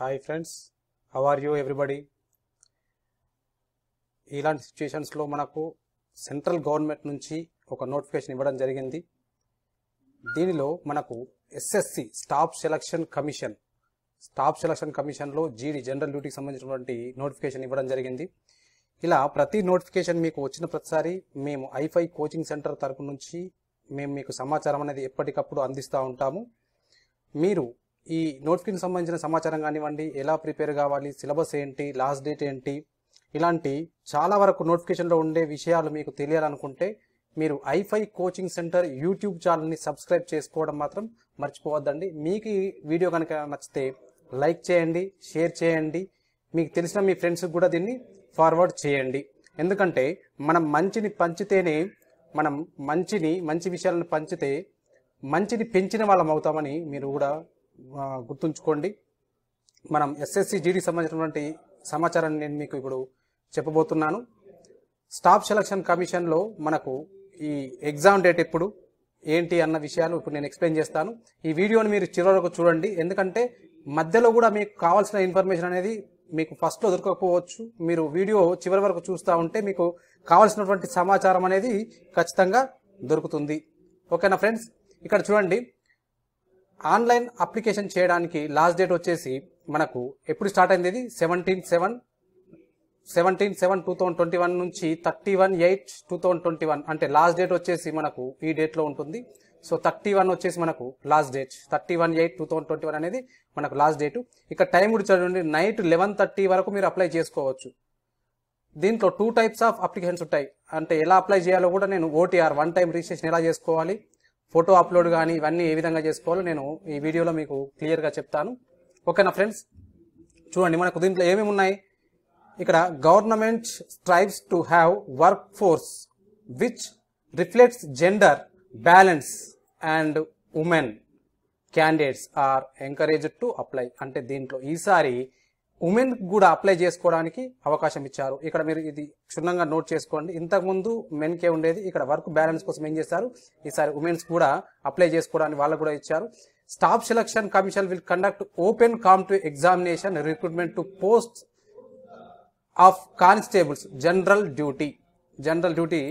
Hi friends how are you everybody ఇలాంటి సిచ్యుయేషన్స్లో మనకు సెంట్రల్ గవర్నమెంట్ నుంచి ఒక నోటిఫికేషన్ ఇవ్వడం జరిగింది దీనిలో మనకు SSC staff selection commission staff selection కమిషన్లో జీడీ జనరల్ డ్యూటీకి సంబంధించినటువంటి నోటిఫికేషన్ ఇవ్వడం జరిగింది ఇలా ప్రతి నోటిఫికేషన్ మీకు వచ్చిన ప్రతిసారి మేము ఐఫై కోచింగ్ సెంటర్ తరపు నుంచి మేము మీకు సమాచారం అనేది ఎప్పటికప్పుడు అందిస్తూ ఉంటాము మీరు ఈ నోట్స్కి సంబంధించిన సమాచారం కానివ్వండి ఎలా ప్రిపేర్ కావాలి సిలబస్ ఏంటి లాస్ట్ డేట్ ఏంటి ఇలాంటి చాలా వరకు నోటిఫికేషన్లో ఉండే విషయాలు మీకు తెలియాలనుకుంటే మీరు ఐఫై కోచింగ్ సెంటర్ యూట్యూబ్ ఛానల్ని సబ్స్క్రైబ్ చేసుకోవడం మాత్రం మర్చిపోవద్దండి మీకు ఈ వీడియో కనుక నచ్చితే లైక్ చేయండి షేర్ చేయండి మీకు తెలిసిన మీ ఫ్రెండ్స్కి కూడా దీన్ని ఫార్వర్డ్ చేయండి ఎందుకంటే మనం మంచిని పంచితేనే మనం మంచిని మంచి విషయాలను పంచితే మంచిని పెంచిన వాళ్ళం అవుతామని మీరు కూడా గుర్తుంచుకోండి మనం ఎస్ఎస్సి జీడీ సంబంధించినటువంటి సమాచారాన్ని నేను మీకు ఇప్పుడు చెప్పబోతున్నాను స్టాఫ్ సెలక్షన్ కమిషన్లో మనకు ఈ ఎగ్జామ్ డేట్ ఎప్పుడు ఏంటి అన్న విషయాలు ఇప్పుడు నేను ఎక్స్ప్లెయిన్ చేస్తాను ఈ వీడియోని మీరు చివరకు చూడండి ఎందుకంటే మధ్యలో కూడా మీకు కావాల్సిన ఇన్ఫర్మేషన్ అనేది మీకు ఫస్ట్లో దొరకకపోవచ్చు మీరు వీడియో చివరి వరకు చూస్తూ ఉంటే మీకు కావాల్సినటువంటి సమాచారం అనేది ఖచ్చితంగా దొరుకుతుంది ఓకేనా ఫ్రెండ్స్ ఇక్కడ చూడండి ఆన్లైన్ అప్లికేషన్ చేయడానికి లాస్ట్ డేట్ వచ్చేసి మనకు ఎప్పుడు స్టార్ట్ అయింది seventeen seven seventeen seven two thousand twenty one నుంచి thirty one eight two thousand twenty one అంటే లాస్ట్ డేట్ వచ్చేసి మనకు ఈ డేట్లో ఉంటుంది సో థర్టీ వన్ వచ్చేసి మనకు last date thirty one eight two thousand twenty one అనేది మనకు లాస్ట్ డేటు ఇక టైం కూడా చూడండి నైట్ లెవెన్ థర్టీ వరకు మీరు అప్లై చేసుకోవచ్చు దీంట్లో టూ టైప్స్ ఆఫ్ అప్లికేషన్స్ ఉంటాయి అంటే ఎలా అప్లై చేయాలో కూడా నేను ఓటీఆర్ వన్ టైం రిజిస్ట్రేషన్ ఎలా చేసుకోవాలి ఫోటో అప్లోడ్ కానీ ఇవన్నీ ఏ విధంగా చేసుకోవాలో నేను ఈ వీడియోలో మీకు క్లియర్గా చెప్తాను ఓకేనా ఫ్రెండ్స్ చూడండి మనకు దీంట్లో ఏమేమి ఉన్నాయి ఇక్కడ government strives to have work force which reflects gender balance and women candidates are encourage to apply అంటే దీంట్లో ఈసారి ఉమెన్ కూడా అప్లై చేసుకోవడానికి అవకాశం ఇచ్చారు ఇక్కడ మీరు ఇది క్షుణ్ణంగా నోట్ చేసుకోండి ఇంతకుముందు మెన్కే ఉండేది ఇక్కడ వర్క్ బ్యాలెన్స్ కోసం ఏం చేస్తారు ఈసారి ఉమెన్స్ కూడా అప్లై చేసుకోవడానికి వాళ్ళకు కూడా ఇచ్చారు staff selection commission will conduct open competitive examination recruitment to post of constables general duty general duty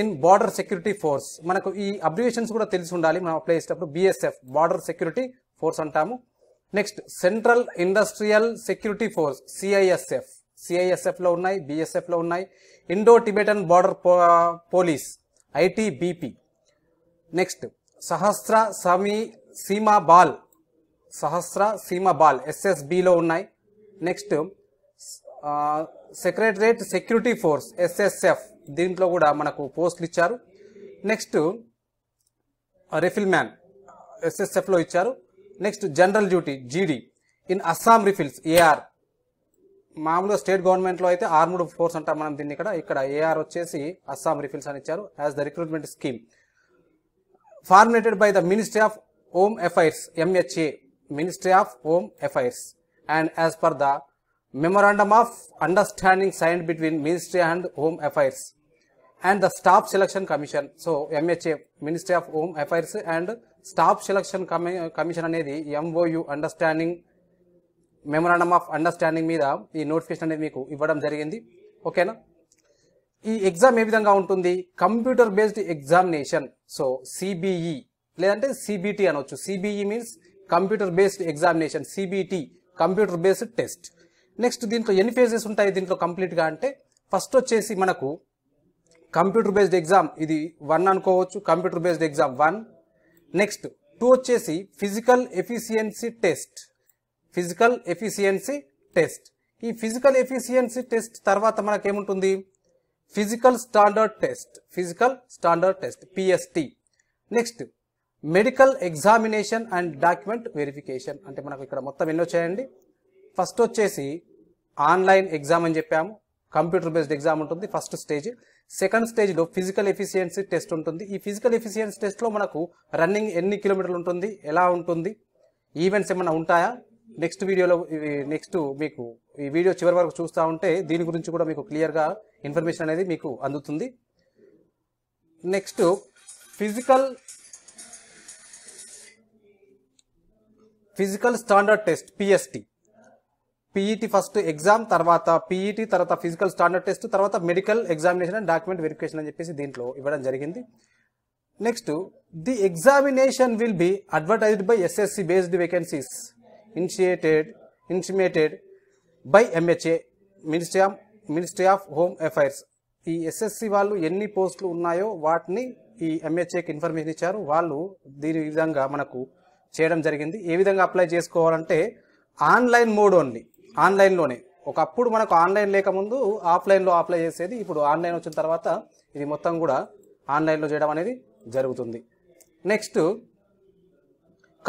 in border security force మనకు ఈ అబ్రివేషన్స్ కూడా తెలిసి ఉండాలి మనం అప్లై చేసేటప్పుడు బిఎస్ఎఫ్ బార్డర్ సెక్యూరిటీ ఫోర్స్ అంటాము next central industrial security force CISF సిఐఎస్ఎఫ్లో ఉన్నాయి లో ఉన్నాయి Indo Tibetan border police ITBP next Sashastra సమీ సీమా బాల్ సహస్ర సీమా బాల్ ఎస్ఎస్బిలో ఉన్నాయి next secretariat security force SSF దీంట్లో కూడా మనకు పోస్టులు ఇచ్చారు నెక్స్ట్ రిఫిల్ మ్యాన్ ఎస్ఎస్ఎఫ్లో ఇచ్చారు next general duty GD in Assam rifles AR మామూలుగా స్టేట్ గవర్నమెంట్లో అయితే ఆర్ముడ్ ఫోర్స్ అంటాం మనం దీన్ని ఇక్కడ ఇక్కడ ఏఆర్ వచ్చేసి అస్సాం రిఫిల్స్ అని ఇచ్చారు as the recruitment scheme formulated by the ministry of home affairs MHA ministry of home affairs and as per the memorandum of understanding sign between ministry and home affairs and the staff selection commission so MHA ministry of home affairs and staff selection commission అనేది MOU understanding memorandum of understanding మీద ఈ notification అనేది మీకు ఇవ్వడం జరిగింది ఓకేనా ఈ exam ఏ విధంగా ఉంటుంది computer based examination so CBE లేదంటే సిబిటి అనవచ్చు CBE means computer based examination CBT computer based test next దీంట్లో ఎన్ని ఫేజెస్ ఉంటాయి దీంట్లో కంప్లీట్గా అంటే ఫస్ట్ వచ్చేసి మనకు కంప్యూటర్ బేస్డ్ ఎగ్జామ్ ఇది వన్ అనుకోవచ్చు computer based exam one next two వచ్చేసి physical efficiency test physical efficiency test ఈ ఫిజికల్ ఎఫిషియన్సీ టెస్ట్ తర్వాత మనకేముంటుంది physical standard test physical standard test PST next medical examination and document verification అంటే మనకు ఇక్కడ మొత్తం ఎన్నో చేయండి ఫస్ట్ వచ్చేసి ఆన్లైన్ ఎగ్జామ్ అని చెప్పాము కంప్యూటర్ బేస్డ్ ఎగ్జామ్ ఉంటుంది ఫస్ట్ స్టేజ్ సెకండ్ స్టేజ్లో ఫిజికల్ ఎఫిషియన్సీ టెస్ట్ ఉంటుంది ఈ ఫిజికల్ ఎఫిషియన్సీ టెస్ట్లో మనకు రన్నింగ్ ఎన్ని కిలోమీటర్లు ఉంటుంది ఎలా ఉంటుంది ఈవెంట్స్ ఏమైనా ఉంటాయా నెక్స్ట్ వీడియోలో నెక్స్ట్ మీకు ఈ వీడియో చివరి వరకు చూస్తూ ఉంటే దీని గురించి కూడా మీకు క్లియర్గా ఇన్ఫర్మేషన్ అనేది మీకు అందుతుంది next physical physical standard test PST PET first exam తర్వాత పీఈటీ e తర్వాత ఫిజికల్ స్టాండర్డ్ టెస్ట్ తర్వాత medical examination and document verification అని చెప్పేసి దీంట్లో ఇవ్వడం జరిగింది next the examination will be advertised by SSC based vacancies initiated intimated by MHA ministry of ministry of home affairs ఈ SSC వాళ్ళు ఎన్ని పోస్టులు ఉన్నాయో వాటిని ఈ ఎంహెచ్ఏకి ఇన్ఫర్మేషన్ ఇచ్చారు వాళ్ళు దీని విధంగా మనకు చేయడం జరిగింది ఏ విధంగా అప్లై చేసుకోవాలంటే ఆన్లైన్ మోడ్ ఓన్లీ ఆన్లైన్లోనే ఒకప్పుడు మనకు ఆన్లైన్ లేకముందు ఆఫ్లైన్లో అప్లై చేసేది ఇప్పుడు ఆన్లైన్ వచ్చిన తర్వాత ఇది మొత్తం కూడా ఆన్లైన్లో చేయడం అనేది జరుగుతుంది నెక్స్ట్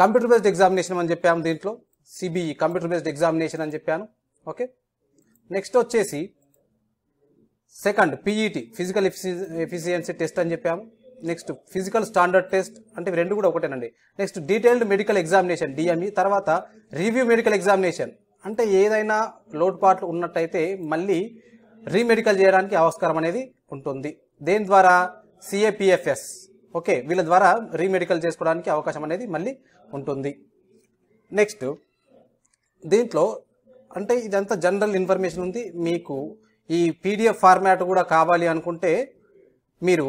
కంప్యూటర్ బేస్డ్ ఎగ్జామినేషన్ అని చెప్పాము దీంట్లో సిబిఈ కంప్యూటర్ బేస్డ్ ఎగ్జామినేషన్ అని చెప్పాను ఓకే నెక్స్ట్ వచ్చేసి second PET physical efficiency test అని చెప్పాము నెక్స్ట్ ఫిజికల్ స్టాండర్డ్ టెస్ట్ అంటే రెండు కూడా ఒకటేనండి next detailed medical examination DME తర్వాత రివ్యూ మెడికల్ ఎగ్జామినేషన్ అంటే ఏదైనా లోటుపాట్లు ఉన్నట్టయితే మళ్ళీ రీమెడికల్ చేయడానికి ఆస్కారం అనేది ఉంటుంది దేని ద్వారా సిఏపిఎఫ్ఎస్ ఓకే వీళ్ళ ద్వారా రీమెడికల్ చేసుకోవడానికి అవకాశం అనేది మళ్ళీ ఉంటుంది నెక్స్ట్ దీంట్లో అంటే ఇదంతా జనరల్ ఇన్ఫర్మేషన్ ఉంది మీకు ఈ పీడిఎఫ్ ఫార్మాట్ కూడా కావాలి అనుకుంటే మీరు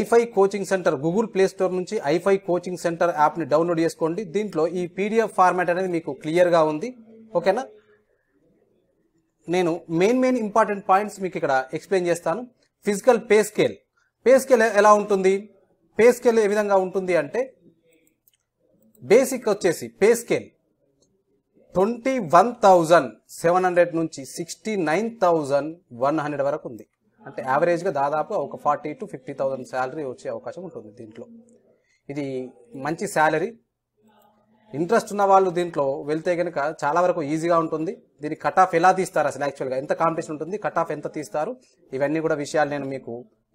ఐఫై coaching center Google Play Store నుంచి ఐఫై కోచింగ్ సెంటర్ యాప్ని డౌన్లోడ్ చేసుకోండి దీంట్లో ఈ పీడిఎఫ్ ఫార్మాట్ అనేది మీకు క్లియర్గా ఉంది ఓకేనా నేను మెయిన్ మెయిన్ ఇంపార్టెంట్ పాయింట్స్ మీకు ఇక్కడ ఎక్స్ప్లెయిన్ చేస్తాను physical pay scale pay scale ఎలా ఉంటుంది పే స్కేల్ ఏ విధంగా ఉంటుంది అంటే బేసిక్ వచ్చేసి pay scale twenty one thousand seven hundred నుంచి sixty nine thousand one hundred వరకు ఉంది అంటే యావరేజ్గా దాదాపు ఒక forty to fifty thousand salary వచ్చే అవకాశం ఉంటుంది దీంట్లో ఇది మంచి శాలరీ ఇంట్రెస్ట్ ఉన్న వాళ్ళు దీంట్లో వెళ్తే కనుక చాలా వరకు ఈజీగా ఉంటుంది దీని కట్ ఆఫ్ ఎలా తీస్తారు అసలు యాక్చువల్గా ఎంత కాంపిటీషన్ ఉంటుంది కట్ ఆఫ్ ఎంత తీస్తారు ఇవన్నీ కూడా విషయాలు నేను మీకు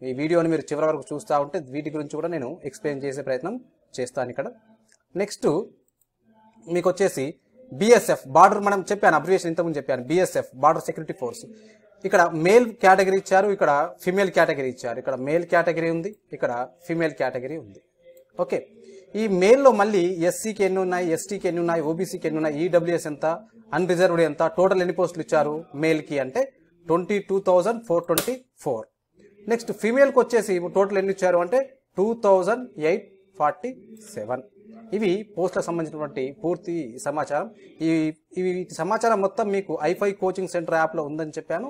ఈ వీడియోని మీరు చివరి వరకు చూస్తూ ఉంటే వీటి గురించి కూడా నేను ఎక్స్ప్లెయిన్ చేసే ప్రయత్నం చేస్తాను ఇక్కడ నెక్స్ట్ మీకు వచ్చేసి బిఎస్ఎఫ్ బార్డర్ మనం చెప్పాను అబ్రివేషన్ ఇంతకుముందు చెప్పాను బిఎస్ఎఫ్ బార్డర్ సెక్యూరిటీ ఫోర్స్ ఇక్కడ మేల్ కేటగిరీ ఇచ్చారు ఇక్కడ ఫిమేల్ కేటగిరీ ఇచ్చారు ఇక్కడ మేల్ కేటగిరీ ఉంది ఇక్కడ ఫిమేల్ కేటగిరీ ఉంది ఓకే ఈ మెయిల్లో మళ్ళీ ఎస్సీకి ఎన్ని ఉన్నాయి ఎస్టీకి ఎన్ని ఉన్నాయి ఓబీసీకి ఎన్ని ఉన్నాయి ఈడబ్ల్యూఎస్ e ఎంత అన్రిజర్వ్డ్ ఎంత టోటల్ ఎన్ని పోస్టులు ఇచ్చారు మేల్కి అంటే twenty two thousand four twenty four next ఫీమేల్కి వచ్చేసి టోటల్ ఎన్ని ఇచ్చారు అంటే two thousand eight forty seven ఇవి పోస్టులకు సంబంధించినటువంటి పూర్తి సమాచారం ఈ ఇవి సమాచారం మొత్తం మీకు ఐఫై కోచింగ్ సెంటర్ యాప్లో ఉందని చెప్పాను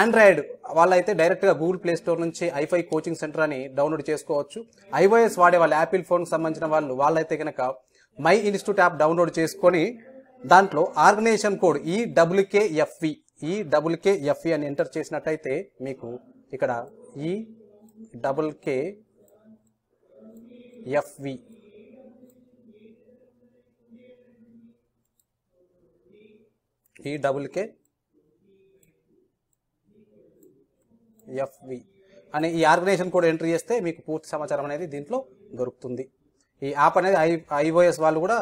ఆండ్రాయిడ్ వాళ్ళైతే డైరెక్ట్గా గూగుల్ ప్లే స్టోర్ నుంచి ఐఫై కోచింగ్ సెంటర్ అని డౌన్లోడ్ చేసుకోవచ్చు ఐఓఎస్ వాడే వాళ్ళ యాపిల్ ఫోన్కి సంబంధించిన వాళ్ళు వాళ్ళైతే కనుక మై ఇన్స్టిట్యూట్ యాప్ డౌన్లోడ్ చేసుకొని దాంట్లో organization code E WK FV E WK FV అని ఎంటర్ చేసినట్టయితే మీకు ఇక్కడ E double K FV E double K FV అనే ఈ ఆర్గనైజేషన్ కూడా ఎంట్రీ చేస్తే మీకు పూర్తి సమాచారం అనేది దీంట్లో దొరుకుతుంది ఈ యాప్ అనేది ఐ ఐఓఎస్ వాళ్ళు కూడా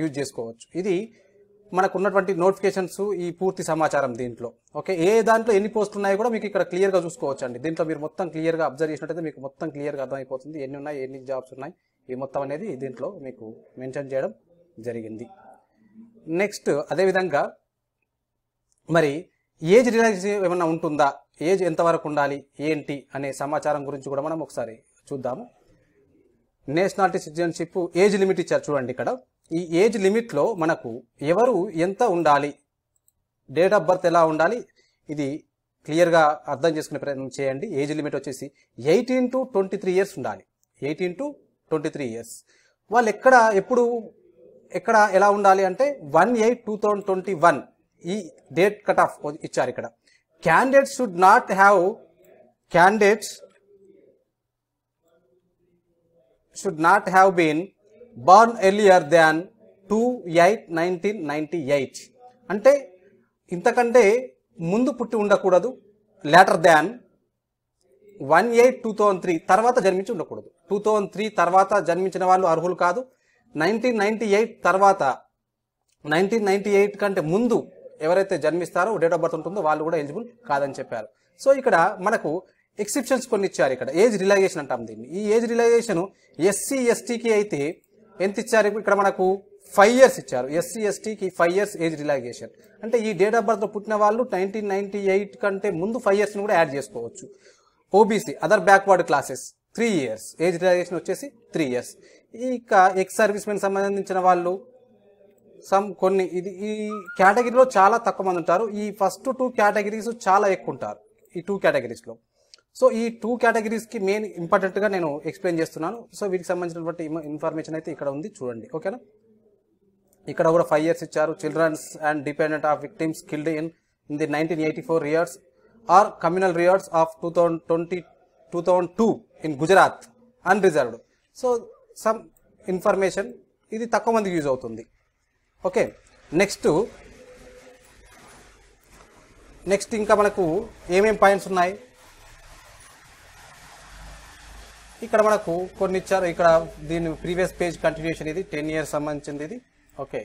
యూజ్ చేసుకోవచ్చు ఇది మనకు ఉన్నటువంటి నోటిఫికేషన్స్ ఈ పూర్తి సమాచారం దీంట్లో ఓకే ఏ దాంట్లో ఎన్ని పోస్టులు ఉన్నాయో కూడా మీకు ఇక్కడ క్లియర్గా చూసుకోవచ్చు అండి దీంట్లో మీరు మొత్తం క్లియర్గా అబ్జర్వ్ చేసినట్టయితే మీకు మొత్తం క్లియర్గా అర్థమైపోతుంది ఎన్ని ఉన్నాయి ఎన్ని జాబ్స్ ఉన్నాయి ఈ మొత్తం అనేది దీంట్లో మీకు మెన్షన్ చేయడం జరిగింది నెక్స్ట్ అదేవిధంగా మరి ఏజ్ రిలాక్సేషన్ ఏమైనా ఉంటుందా ఏజ్ ఎంతవరకు ఉండాలి ఏంటి అనే సమాచారం గురించి కూడా మనం ఒకసారి చూద్దాము నేషనాలిటీ సిటిజన్షిప్ ఏజ్ లిమిట్ ఇచ్చారు చూడండి ఇక్కడ ఈ ఏజ్ లిమిట్లో మనకు ఎవరు ఎంత ఉండాలి డేట్ ఆఫ్ బర్త్ ఎలా ఉండాలి ఇది క్లియర్గా అర్థం చేసుకునే ప్రయత్నం చేయండి ఏజ్ లిమిట్ వచ్చేసి eighteen to twenty three years ఉండాలి eighteen to twenty three years వాళ్ళు ఎక్కడ ఎప్పుడు ఎక్కడ ఎలా ఉండాలి అంటే one eight two thousand twenty one ఈ డేట్ కట్ ఆఫ్ ఇచ్చారు ఇక్కడ candidates should not should candidates should not have not have been born two eight nineteen 8 eight అంటే ఇంతకంటే ముందు పుట్టి ఉండకూడదు later than one eight two thousand three తర్వాత జన్మించి ఉండకూడదు టూ థౌజండ్ త్రీ తర్వాత జన్మించిన వాళ్ళు అర్హులు కాదు నైన్టీన్ నైన్టీ ఎయిట్ తర్వాత నైన్టీన్ నైన్టీ ఎయిట్ కంటే ముందు ఎవరైతే జన్మిస్తారో డేట్ ఆఫ్ బర్త్ ఉంటుందో వాళ్ళు కూడా ఎలిజిబుల్ కాదని చెప్పారు సో ఇక్కడ మనకు ఎక్సెప్షన్స్ కొన్ని ఇచ్చారు ఇక్కడ ఏజ్ రిలాక్సేషన్ అంటాం దీన్ని ఈ ఏజ్ రిలాక్సేషన్ ఎస్సీ ఎస్టీకి అయితే ఎంత ఇచ్చారు ఇక్కడ మనకు ఫైవ్ ఇయర్స్ ఇచ్చారు ఎస్సీ ఎస్టీకి ఫైవ్ ఇయర్స్ ఏజ్ రిలాక్సేషన్ అంటే ఈ డేట్ ఆఫ్ బర్త్ పుట్టిన వాళ్ళు నైన్టీన్ ఎయిట్ కంటే ముందు ఫైవ్ ఇయర్స్ని కూడా యాడ్ చేసుకోవచ్చు OBC other backward classes three years age relaxation వచ్చేసి త్రీ ఇయర్స్ ఇక ఎక్స్ సర్వీస్ మెన్ సంబంధించిన వాళ్ళు సమ్ కొన్ని ఇది ఈ కేటగిరీలో చాలా తక్కువ మంది ఉంటారు ఈ ఫస్ట్ టూ కేటగిరీస్ చాలా ఎక్కువ ఉంటారు ఈ టూ కేటగిరీస్లో సో ఈ టూ కేటగిరీస్కి మెయిన్ ఇంపార్టెంట్గా నేను ఎక్స్ప్లెయిన్ చేస్తున్నాను సో వీటికి సంబంధించినటువంటి ఇన్ఫర్మేషన్ అయితే ఇక్కడ ఉంది చూడండి ఓకేనా ఇక్కడ కూడా ఫైవ్ ఇయర్స్ ఇచ్చారు childrens and dependent of victims killed in in the nineteen eighty four or communal riots of two thousand twenty two thousand two in Gujarat unreserved so some information ఇది తక్కువ మందికి యూజ్ అవుతుంది okay next next ఇంకా మనకు ఏమేమి points ఉన్నాయి ఇక్కడ మనకు కొన్ని ఇచ్చారు ఇక్కడ దీని ప్రీవియస్ పేజ్ కంటిన్యూషన్ ఇది టెన్ ఇయర్స్ సంబంధించింది ఇది ఓకే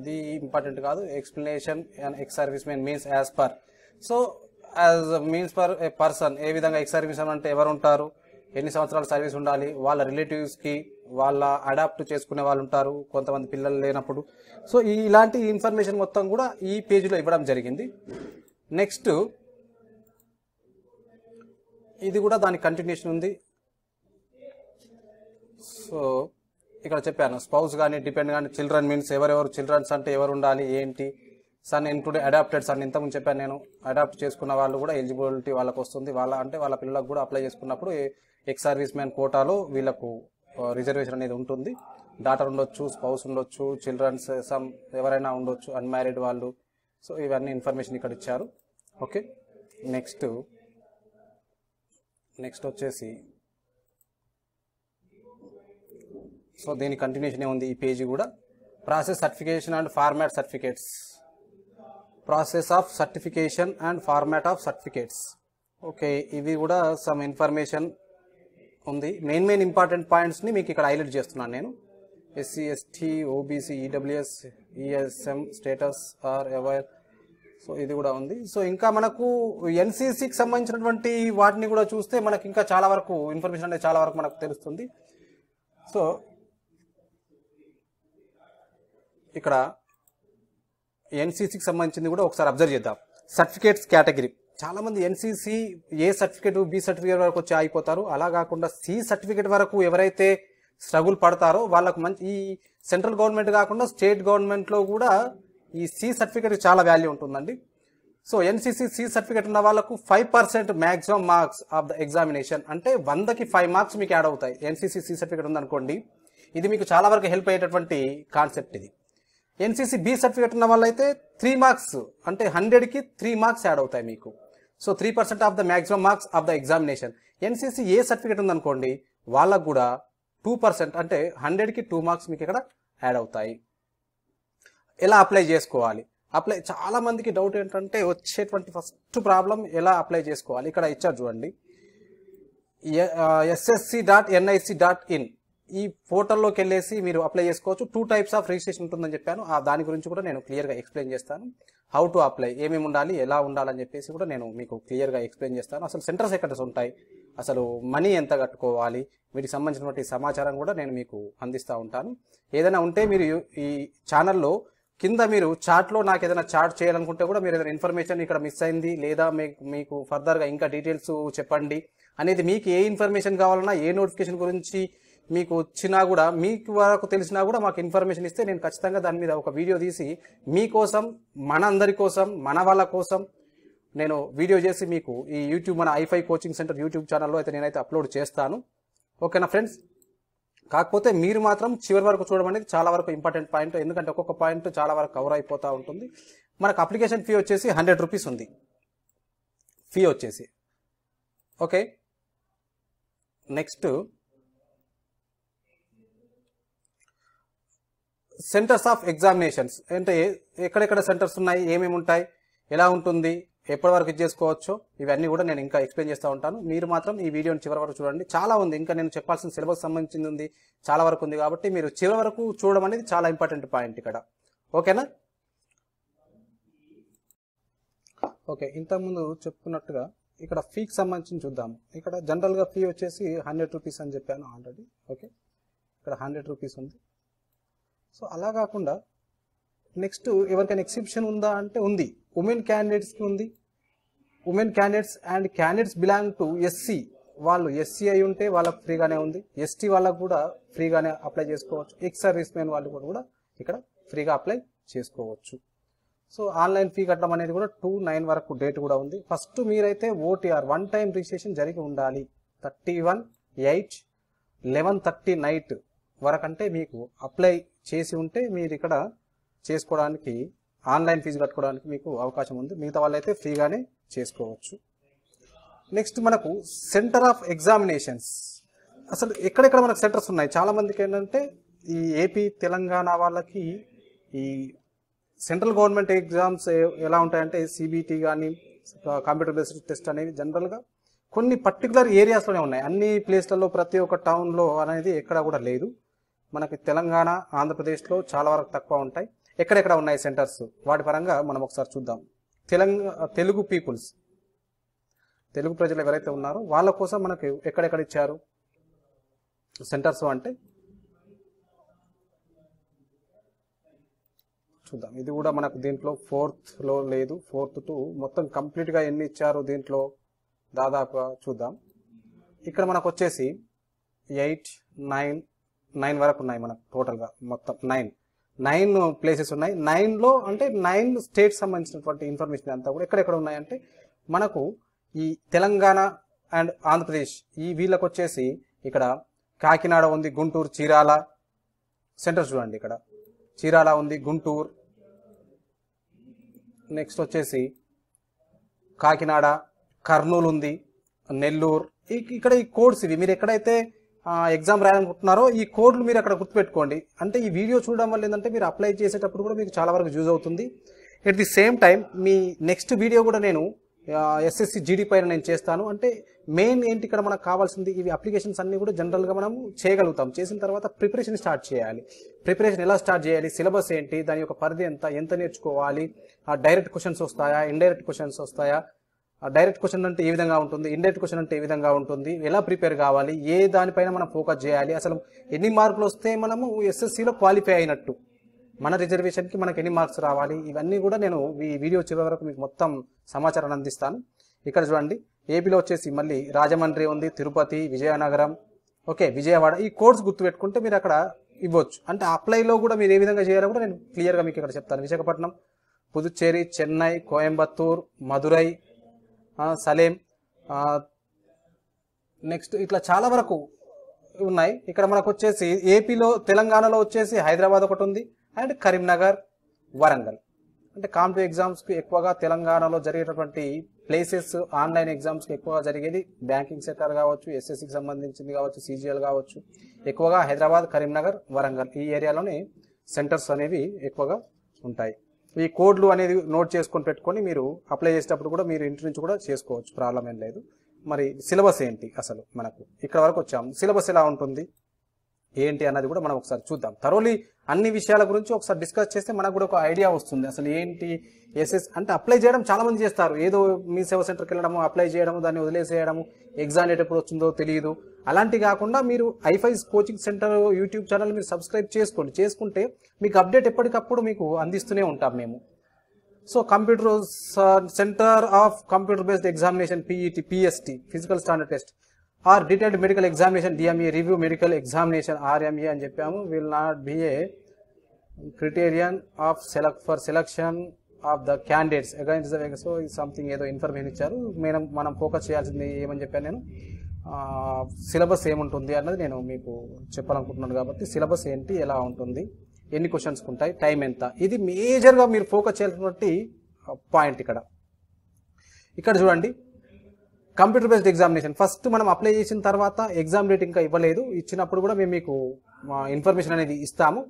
ఇది ఇంపార్టెంట్ కాదు explanation and ex servicemen means as per so as means per a person ఏ విధంగా ఎక్స్ సర్వీస్ అంటే ఎవరు ఉంటారు ఎన్ని సంవత్సరాలు సర్వీస్ ఉండాలి వాళ్ళ రిలేటివ్స్కి వాళ్ళ అడాప్ట్ చేసుకునే వాళ్ళు ఉంటారు కొంతమంది పిల్లలు లేనప్పుడు సో ఈ ఇలాంటి ఇన్ఫర్మేషన్ మొత్తం కూడా ఈ పేజీలో ఇవ్వడం జరిగింది నెక్స్ట్ ఇది కూడా దాని కంటిన్యూషన్ ఉంది సో ఇక్కడ చెప్పాను స్పౌస్ కానీ డిపెండ్ కానీ చిల్డ్రన్ మీన్స్ ఎవరెవరు చిల్డ్రన్స్ అంటే ఎవరు ఉండాలి ఏంటి సన్ ఇంక్లూడ్ అడాప్టెడ్ సన్ ఇంతకుముందు చెప్పాను నేను అడాప్ట్ చేసుకున్న వాళ్ళు కూడా ఎలిజిబిలిటీ వాళ్ళకి వస్తుంది వాళ్ళ అంటే వాళ్ళ పిల్లలకు కూడా అప్లై చేసుకున్నప్పుడు ఎక్స్ సర్వీస్ మ్యాన్ కోటాలో వీళ్ళకు రిజర్వేషన్ అనేది ఉంటుంది డాటర్ ఉండొచ్చు స్పౌస్ ఉండొచ్చు చిల్డ్రన్స్ సమ్ ఎవరైనా ఉండొచ్చు అన్మ్యారీడ్ వాళ్ళు సో ఇవన్నీ ఇన్ఫర్మేషన్ ఇక్కడ ఇచ్చారు ఓకే నెక్స్ట్ నెక్స్ట్ వచ్చేసి సో దీని కంటిన్యూషన్ ఉంది ఈ పేజీ కూడా process certification and format certificates process of certification and format of certificates okay ఇవి కూడా సమ్ ఇన్ఫర్మేషన్ ఉంది మెయిన్ మెయిన్ ఇంపార్టెంట్ పాయింట్స్ని మీకు ఇక్కడ హైలైట్ చేస్తున్నాను నేను SC ST OBC EWS ESM status are aware so ఇది కూడా ఉంది సో ఇంకా మనకు ఎన్సీసీకి సంబంధించినటువంటి వాటిని కూడా చూస్తే మనకి ఇంకా చాలా వరకు ఇన్ఫర్మేషన్ అనేది చాలా వరకు మనకు తెలుస్తుంది సో ఇక్కడ ఎన్సీసీకి సంబంధించింది కూడా ఒకసారి అబ్జర్వ్ చేద్దాం సర్టిఫికేట్స్ కేటగిరీ చాలా మంది NCC A certificate B certificate వరకు వచ్చి ఆగిపోతారు అలా కాకుండా సి సర్టిఫికేట్ వరకు ఎవరైతే స్ట్రగుల్ పడతారో వాళ్ళకు మంచి ఈ సెంట్రల్ గవర్నమెంట్ కాకుండా స్టేట్ గవర్నమెంట్లో కూడా ఈ సి సర్టిఫికేట్ చాలా వాల్యూ ఉంటుందండి సో ఎన్సీసీ సి సర్టిఫికేట్ ఉన్న వాళ్ళకు five percent maximum marks of the examination అంటే వందకి ఫైవ్ మార్క్స్ మీకు యాడ్ అవుతాయి ఎన్సీసీ సి సర్టిఫికేట్ ఉందనుకోండి ఇది మీకు చాలా వరకు హెల్ప్ అయ్యేటటువంటి కాన్సెప్ట్ ఇది ఎన్సీసీ బి సర్టిఫికేట్ ఉన్న వాళ్ళైతే త్రీ మార్క్స్ అంటే హండ్రెడ్కి త్రీ మార్క్స్ యాడ్ అవుతాయి మీకు so three percent of the maximum marks of the examination NCC A certificate ఉందనుకోండి వాళ్ళకు కూడా టూ పర్సెంట్ అంటే హండ్రెడ్కి టూ మార్క్స్ మీకు ఇక్కడ యాడ్ అవుతాయి ఎలా అప్లై చేసుకోవాలి అప్లై చాలా మందికి డౌట్ ఏంటంటే వచ్చేటువంటి ఫస్ట్ ప్రాబ్లం ఎలా అప్లై చేసుకోవాలి ఇక్కడ ఇచ్చారు చూడండి SSC dot NIC dot in ఈ పోర్టల్లోకి వెళ్ళేసి మీరు అప్లై చేసుకోవచ్చు టూ టైప్స్ ఆఫ్ రిజిస్ట్రేషన్ ఉంటుందని చెప్పాను ఆ దాని గురించి కూడా నేను క్లియర్గా ఎక్స్ప్లెయిన్ చేస్తాను హౌ టు అప్లై ఏమేమి ఉండాలి ఎలా ఉండాలని చెప్పేసి కూడా నేను మీకు క్లియర్గా ఎక్స్ప్లెయిన్ చేస్తాను అసలు సెంటర్ సెక్రటరీస్ ఉంటాయి అసలు మనీ ఎంత కట్టుకోవాలి వీటికి సంబంధించినటువంటి సమాచారం కూడా నేను మీకు అందిస్తూ ఉంటాను ఏదైనా ఉంటే మీరు ఈ ఛానల్లో కింద మీరు చాట్లో నాకు ఏదైనా చాట్ చేయాలనుకుంటే కూడా మీరు ఏదైనా ఇన్ఫర్మేషన్ ఇక్కడ మిస్ అయింది లేదా మీకు మీకు ఫర్దర్గా ఇంకా డీటెయిల్స్ చెప్పండి అనేది మీకు ఏ ఇన్ఫర్మేషన్ కావాలన్నా ఏ నోటిఫికేషన్ గురించి మీకు వచ్చినా కూడా మీకు వరకు తెలిసినా కూడా మాకు ఇన్ఫర్మేషన్ ఇస్తే నేను ఖచ్చితంగా దాని మీద ఒక వీడియో తీసి మీకోసం మనందరి కోసం మన వాళ్ళ కోసం నేను వీడియో చేసి మీకు ఈ యూట్యూబ్ మన ఐఫై కోచింగ్ సెంటర్ యూట్యూబ్ ఛానల్లో అయితే నేనైతే అప్లోడ్ చేస్తాను ఓకేనా ఫ్రెండ్స్ కాకపోతే మీరు మాత్రం చివరి వరకు చూడడం అనేది చాలా వరకు ఇంపార్టెంట్ పాయింట్ ఎందుకంటే ఒక్కొక్క పాయింట్ చాలా వరకు కవర్ అయిపోతూ ఉంటుంది మనకు అప్లికేషన్ ఫీ వచ్చేసి హండ్రెడ్ రూపీస్ ఉంది ఫీ వచ్చేసి okay next centers of examinations అంటే ఎక్కడెక్కడ సెంటర్స్ ఉన్నాయి ఏమేమి ఉంటాయి ఎలా ఉంటుంది ఎప్పటి వరకు ఇది చేసుకోవచ్చు ఇవన్నీ కూడా నేను ఇంకా ఎక్స్ప్లెయిన్ చేస్తూ ఉంటాను మీరు మాత్రం ఈ వీడియోని చివరి వరకు చూడండి చాలా ఉంది ఇంకా నేను చెప్పాల్సిన సిలబస్ సంబంధించింది ఉంది చాలా వరకు ఉంది కాబట్టి మీరు చివరి వరకు చూడడం అనేది చాలా ఇంపార్టెంట్ పాయింట్ ఇక్కడ ఓకేనా ఓకే ఇంతకుముందు చెప్పుకున్నట్టుగా ఇక్కడ ఫీకి సంబంధించి చూద్దాము ఇక్కడ జనరల్గా ఫీ వచ్చేసి హండ్రెడ్ రూపీస్ అని చెప్పాను ఆల్రెడీ ఓకే ఇక్కడ హండ్రెడ్ రూపీస్ ఉంది సో అలా కాకుండా నెక్స్ట్ ఎవరికైనా ఎక్సెప్షన్ ఉందా అంటే ఉంది ఉమెన్ క్యాండిడేట్స్కి ఉంది women candidates and candidates belong to SC వాళ్ళు ఎస్సీ అయి ఉంటే వాళ్ళకి ఫ్రీగానే ఉంది ఎస్టీ వాళ్ళకు కూడా ఫ్రీగానే అప్లై చేసుకోవచ్చు ఎక్స్ సర్వీస్ మెన్ వాళ్ళు కూడా ఇక్కడ ఫ్రీగా అప్లై చేసుకోవచ్చు సో ఆన్లైన్ ఫీ కట్టడం అనేది కూడా టూ నైన్ వరకు డేట్ కూడా ఉంది ఫస్ట్ మీరైతే ఓటీఆర్ వన్ టైం రిజిస్ట్రేషన్ జరిగి ఉండాలి thirty one eight eleven thirty night వరకంటే మీకు అప్లై చేసి ఉంటే మీరు ఇక్కడ చేసుకోవడానికి ఆన్లైన్ ఫీజు కట్టుకోవడానికి మీకు అవకాశం ఉంది మిగతా వాళ్ళు ఫ్రీగానే చేసుకోవచ్చు నెక్స్ట్ మనకు సెంటర్ ఆఫ్ ఎగ్జామినేషన్స్ అసలు ఎక్కడెక్కడ మనకు సెంటర్స్ ఉన్నాయి చాలామందికి ఏంటంటే ఈ ఏపీ తెలంగాణ వాళ్ళకి ఈ సెంట్రల్ గవర్నమెంట్ ఎగ్జామ్స్ ఎలా ఉంటాయంటే సిబిటి కానీ కంప్యూటర్ బేస్డ్ టెస్ట్ అనేవి జనరల్గా కొన్ని పర్టికులర్ ఏరియాస్లోనే ఉన్నాయి అన్ని ప్లేస్లలో ప్రతి ఒక్క టౌన్లో అనేది ఎక్కడ కూడా లేదు మనకి తెలంగాణ ఆంధ్రప్రదేశ్లో చాలా వరకు తక్కువ ఉంటాయి ఎక్కడెక్కడ ఉన్నాయి సెంటర్స్ వాటి పరంగా మనం ఒకసారి చూద్దాం తెలంగా తెలుగు పీపుల్స్ తెలుగు ప్రజలు ఎవరైతే ఉన్నారో వాళ్ళ కోసం మనకి ఎక్కడెక్కడ ఇచ్చారు సెంటర్స్ అంటే చూద్దాం ఇది కూడా మనకు దీంట్లో ఫోర్త్లో లేదు ఫోర్త్ టు మొత్తం కంప్లీట్గా ఎన్ని ఇచ్చారు దీంట్లో దాదాపుగా చూద్దాం ఇక్కడ మనకు వచ్చేసి ఎయిట్ నైన్ నైన్ వరకు ఉన్నాయి మనకు టోటల్గా మొత్తం నైన్ నైన్ ప్లేసెస్ ఉన్నాయి నైన్లో అంటే నైన్ స్టేట్స్ సంబంధించినటువంటి ఇన్ఫర్మేషన్ అంతా కూడా ఎక్కడెక్కడ ఉన్నాయంటే మనకు ఈ తెలంగాణ అండ్ ఆంధ్రప్రదేశ్ ఈ వీళ్ళకు వచ్చేసి ఇక్కడ కాకినాడ ఉంది గుంటూరు చీరాల సెంటర్ చూడండి ఇక్కడ చీరాల ఉంది గుంటూరు నెక్స్ట్ వచ్చేసి కాకినాడ కర్నూలు ఉంది నెల్లూరు ఇక్కడ ఈ కోడ్స్ ఇవి మీరు ఎక్కడైతే ఎగ్జామ్ రాయాలనుకుంటున్నారో ఈ కోడ్లు మీరు అక్కడ గుర్తుపెట్టుకోండి అంటే ఈ వీడియో చూడడం వల్ల ఏంటంటే మీరు అప్లై చేసేటప్పుడు కూడా మీకు చాలా వరకు యూజ్ అవుతుంది ఎట్ ది సేమ్ టైం మీ నెక్స్ట్ వీడియో కూడా నేను ఎస్ఎస్సి జీడీ పైన నేను చేస్తాను అంటే మెయిన్ ఏంటి ఇక్కడ మనకు కావాల్సింది ఇవి అప్లికేషన్స్ అన్నీ కూడా జనరల్గా మనం చేయగలుగుతాం చేసిన తర్వాత ప్రిపరేషన్ స్టార్ట్ చేయాలి ప్రిపరేషన్ ఎలా స్టార్ట్ చేయాలి సిలబస్ ఏంటి దాని యొక్క పరిధి ఎంత ఎంత నేర్చుకోవాలి డైరెక్ట్ క్వశ్చన్స్ వస్తాయా ఇండైరెక్ట్ క్వశ్చన్స్ వస్తాయా డైరెక్ట్ క్వశ్చన్ అంటే ఏ విధంగా ఉంటుంది ఇండైరెక్ట్ క్వశ్చన్ అంటే ఏ విధంగా ఉంటుంది ఎలా ప్రిపేర్ కావాలి ఏ దానిపైన మనం ఫోకస్ చేయాలి అసలు ఎన్ని మార్కులు వస్తే మనము ఎస్ఎస్సిలో క్వాలిఫై అయినట్టు మన రిజర్వేషన్కి మనకు ఎన్ని మార్క్స్ రావాలి ఇవన్నీ కూడా నేను ఈ వీడియో చివరి వరకు మీకు మొత్తం సమాచారాన్ని అందిస్తాను ఇక్కడ చూడండి ఏపీలో వచ్చేసి మళ్ళీ రాజమండ్రి ఉంది తిరుపతి విజయనగరం ఓకే విజయవాడ ఈ కోర్స్ గుర్తుపెట్టుకుంటే మీరు అక్కడ ఇవ్వచ్చు అంటే అప్లైలో కూడా మీరు ఏ విధంగా చేయాలో కూడా నేను క్లియర్గా మీకు ఇక్కడ చెప్తాను విశాఖపట్నం పుదుచ్చేరి చెన్నై కోయంబత్తూర్ మదురై సలేం నెక్స్ట్ ఇట్లా చాలా వరకు ఉన్నాయి ఇక్కడ మనకు వచ్చేసి ఏపీలో తెలంగాణలో వచ్చేసి హైదరాబాద్ ఒకటి ఉంది అండ్ కరీంనగర్ వరంగల్ అంటే కాంపిటేటివ్ ఎగ్జామ్స్కి ఎక్కువగా తెలంగాణలో జరిగేటటువంటి ప్లేసెస్ ఆన్లైన్ ఎగ్జామ్స్కి ఎక్కువగా జరిగేది బ్యాంకింగ్ సెక్టర్ కావచ్చు ఎస్ఎస్సికి సంబంధించింది కావచ్చు సీజీఎల్ కావచ్చు ఎక్కువగా హైదరాబాద్ కరీంనగర్ వరంగల్ ఈ ఏరియాలోనే సెంటర్స్ అనేవి ఎక్కువగా ఉంటాయి ఈ కోడ్లు అనేది నోట్ చేసుకొని పెట్టుకొని మీరు అప్లై చేసేటప్పుడు కూడా మీరు ఇంటి నుంచి కూడా చేసుకోవచ్చు ప్రాబ్లం ఏం లేదు మరి సిలబస్ ఏంటి అసలు మనకు ఇక్కడ వరకు వచ్చాము సిలబస్ ఎలా ఉంటుంది ఏంటి అన్నది కూడా మనం ఒకసారి చూద్దాం తరోలీ అన్ని విషయాల గురించి ఒకసారి డిస్కస్ చేస్తే మనకు కూడా ఒక ఐడియా వస్తుంది అసలు ఏంటి ఎస్ఎస్ అంటే అప్లై చేయడం చాలా మంది చేస్తారు ఏదో మీ సేవా సెంటర్కి వెళ్ళడము అప్లై చేయడము దాన్ని వదిలేసేయడము ఎగ్జామ్ డేట్ ఎప్పుడు వచ్చిందో తెలియదు అలాంటి కాకుండా మీరు ఐఫైస్ కోచింగ్ సెంటర్ యూట్యూబ్ ఛానల్ మీరు సబ్స్క్రైబ్ చేసుకోండి చేసుకుంటే మీకు అప్డేట్ ఎప్పటికప్పుడు మీకు అందిస్తూనే ఉంటాం మేము so computer center of computer based examination PET PST physical standard test or detailed medical examination DME review medical examination RME అని చెప్పాము will not be a criterion of select for selection of the candidates against the so something ఏదో information ఇచ్చారు మేము మనం focus చేయాల్సింది ఏమని చెప్పాను నేను సిలబస్ ఏముంటుంది అన్నది నేను మీకు చెప్పాలనుకుంటున్నాను కాబట్టి సిలబస్ ఏంటి ఎలా ఉంటుంది ఎన్ని క్వశ్చన్స్ ఉంటాయి టైం ఎంత ఇది మేజర్గా మీరు ఫోకస్ చేయాల్సినటువంటి పాయింట్ ఇక్కడ ఇక్కడ చూడండి కంప్యూటర్ బేస్డ్ ఎగ్జామినేషన్ ఫస్ట్ మనం అప్లై చేసిన తర్వాత ఎగ్జామ్ డేట్ ఇంకా ఇవ్వలేదు ఇచ్చినప్పుడు కూడా మేము మీకు ఇన్ఫర్మేషన్ అనేది ఇస్తాము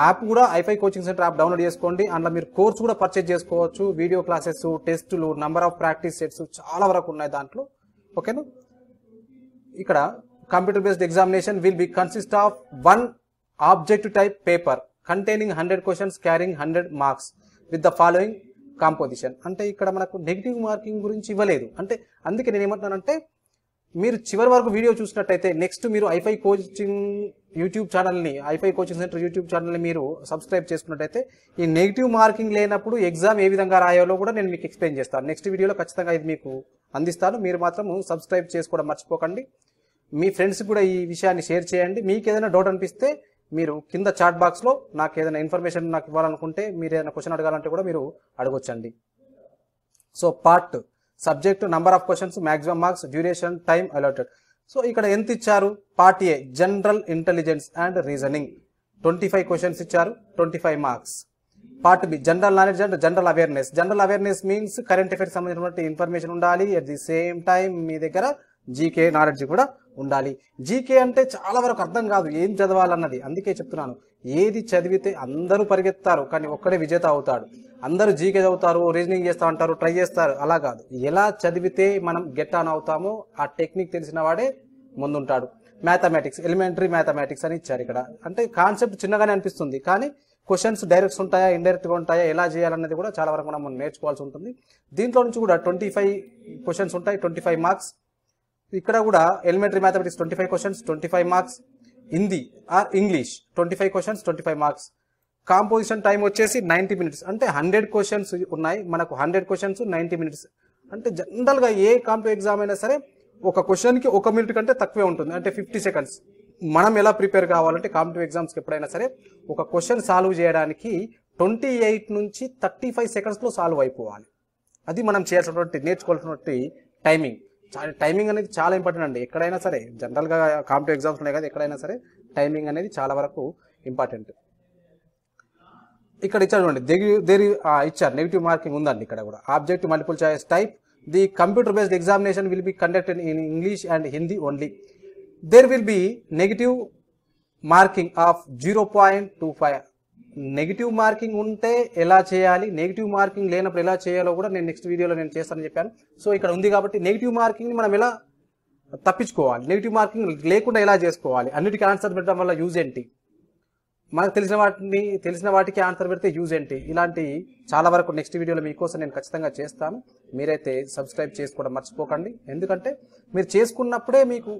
యాప్ కూడా ఐఫై కోచింగ్ సెంటర్ యాప్ డౌన్లోడ్ చేసుకోండి అందులో మీరు కోర్స్ కూడా పర్చేజ్ చేసుకోవచ్చు వీడియో క్లాసెస్ టెస్టులు నంబర్ ఆఫ్ ప్రాక్టీస్ సెట్స్ చాలా వరకు ఉన్నాయి దాంట్లో ఓకేనా ఇక్కడ computer based examination will be consist of one object type paper containing hundred questions carrying hundred marks with the following composition అంటే ఇక్కడ మనకు నెగిటివ్ మార్కింగ్ గురించి ఇవ్వలేదు అంటే అందుకే నేను ఏమంటున్నానంటే మీరు చివరి వరకు వీడియో చూసినట్టయితే నెక్స్ట్ మీరు ఐఫై కోచింగ్ యూట్యూబ్ ఛానల్ని ఐఫై కోచింగ్ సెంటర్ యూట్యూబ్ ఛానల్ని మీరు సబ్స్క్రైబ్ చేసుకున్నట్టయితే ఈ నెగిటివ్ మార్కింగ్ లేనప్పుడు ఎగ్జామ్ ఏ విధంగా రాయాలో కూడా నేను మీకు ఎక్స్ప్లెయిన్ చేస్తాను నెక్స్ట్ వీడియోలో ఖచ్చితంగా ఇది మీకు అందిస్తాను మీరు మాత్రం సబ్స్క్రైబ్ చేసుకోవడం మర్చిపోకండి మీ ఫ్రెండ్స్ కూడా ఈ విషయాన్ని షేర్ చేయండి మీకు ఏదైనా డౌట్ అనిపిస్తే మీరు కింద చాట్ బాక్స్లో నాకు ఏదైనా ఇన్ఫర్మేషన్ నాకు ఇవ్వాలనుకుంటే మీరు ఏదైనా క్వశ్చన్ అడగాలంటే కూడా మీరు అడగొచ్చండి so part subject number of questions maximum marks duration time allotted so ఇక్కడ ఎంత ఇచ్చారు part A general intelligence and reasoning twenty five questions ఇచ్చారు twenty five marks part B general knowledge and general awareness general awareness means current affairs సంబంధించినటువంటి information ఉండాలి at the same time మీ దగ్గర GK knowledge కూడా ఉండాలి GK అంటే చాలా వరకు అర్థం కాదు ఏం చదవాలన్నది అందుకే చెప్తున్నాను ఏది చదివితే అందరూ పరిగెత్తారు కానీ ఒక్కడే విజేత అవుతాడు అందరూ జీకే చదువుతారు రీజనింగ్ చేస్తా ఉంటారు ట్రై చేస్తారు అలా కాదు ఎలా చదివితే మనం గెట్ ఆన్ అవుతామో ఆ టెక్నిక్ తెలిసిన వాడే ముందుంటాడు మ్యాథమెటిక్స్ ఎలిమెంటరీ మ్యాథమెటిక్స్ అని ఇచ్చారు ఇక్కడ అంటే కాన్సెప్ట్ చిన్నగానే అనిపిస్తుంది కానీ క్వశ్చన్స్ డైరెక్ట్స్ ఉంటాయా ఇండైరెక్ట్గా ఉంటాయా ఎలా చేయాలన్నది కూడా చాలా వరకు మనం నేర్చుకోవాల్సి ఉంటుంది దీంట్లో నుంచి కూడా ట్వంటీ ఫైవ్ క్వశ్చన్స్ ఉంటాయి ట్వంటీ ఫైవ్ మార్క్స్ ఇక్కడ కూడా elementary mathematics twenty five questions twenty five marks Hindi or English twenty five questions twenty five marks composition time వచ్చేసి నైంటీ మినిట్స్ అంటే హండ్రెడ్ క్వశ్చన్స్ ఉన్నాయి మనకు హండ్రెడ్ క్వశ్చన్స్ నైంటీ మినిట్స్ అంటే జనరల్గా ఏ కాంపో exam అయినా సరే ఒక క్వశ్చన్కి ఒక మినిట్ కంటే తక్కువే ఉంటుంది అంటే ఫిఫ్టీ సెకండ్స్ మనం ఎలా ప్రిపేర్ కావాలంటే కాంపిటివ్ ఎగ్జామ్స్కి ఎప్పుడైనా సరే ఒక క్వశ్చన్ సాల్వ్ చేయడానికి ట్వంటీ ఎయిట్ నుంచి థర్టీ ఫైవ్ సెకండ్స్లో సాల్వ్ అయిపోవాలి అది మనం చేసినటువంటి నేర్చుకోవాల్సినటువంటి టైమింగ్ టైమింగ్ అనేది చాలా ఇంపార్టెంట్ అండి ఎక్కడైనా సరే జనరల్గా కాంపిటివ్ ఎగ్జామ్స్ ఉన్నాయి కదా ఎక్కడైనా సరే టైమింగ్ అనేది చాలా వరకు ఇంపార్టెంట్ ఇక్కడ ఇచ్చారు చూడండి దేగి దేరి ఇచ్చారు నెగిటివ్ మార్కింగ్ ఉందండి ఇక్కడ కూడా object multiple choice type the computer based examination will be conducted in English and Hindi only there will be negative marking of zero point two five negative marking ఉంటే ఎలా చేయాలి నెగిటివ్ మార్కింగ్ లేనప్పుడు ఎలా చేయాలో కూడా నేను నెక్స్ట్ వీడియోలో నేను చేస్తానని చెప్పాను సో ఇక్కడ ఉంది కాబట్టి నెగిటివ్ మార్కింగ్ని మనం ఎలా తప్పించుకోవాలి నెగిటివ్ మార్కింగ్ లేకుండా ఎలా చేసుకోవాలి అన్నిటికీ ఆన్సర్ పెట్టడం వల్ల యూజ్ ఏంటి మనకు తెలిసిన వాటిని తెలిసిన వాటికి ఆన్సర్ పెడితే యూజ్ ఏంటి ఇలాంటి చాలా వరకు నెక్స్ట్ వీడియోలో మీకోసం నేను ఖచ్చితంగా చేస్తాను మీరైతే సబ్స్క్రైబ్ చేసుకోవడం మర్చిపోకండి ఎందుకంటే మీరు చేసుకున్నప్పుడే మీకు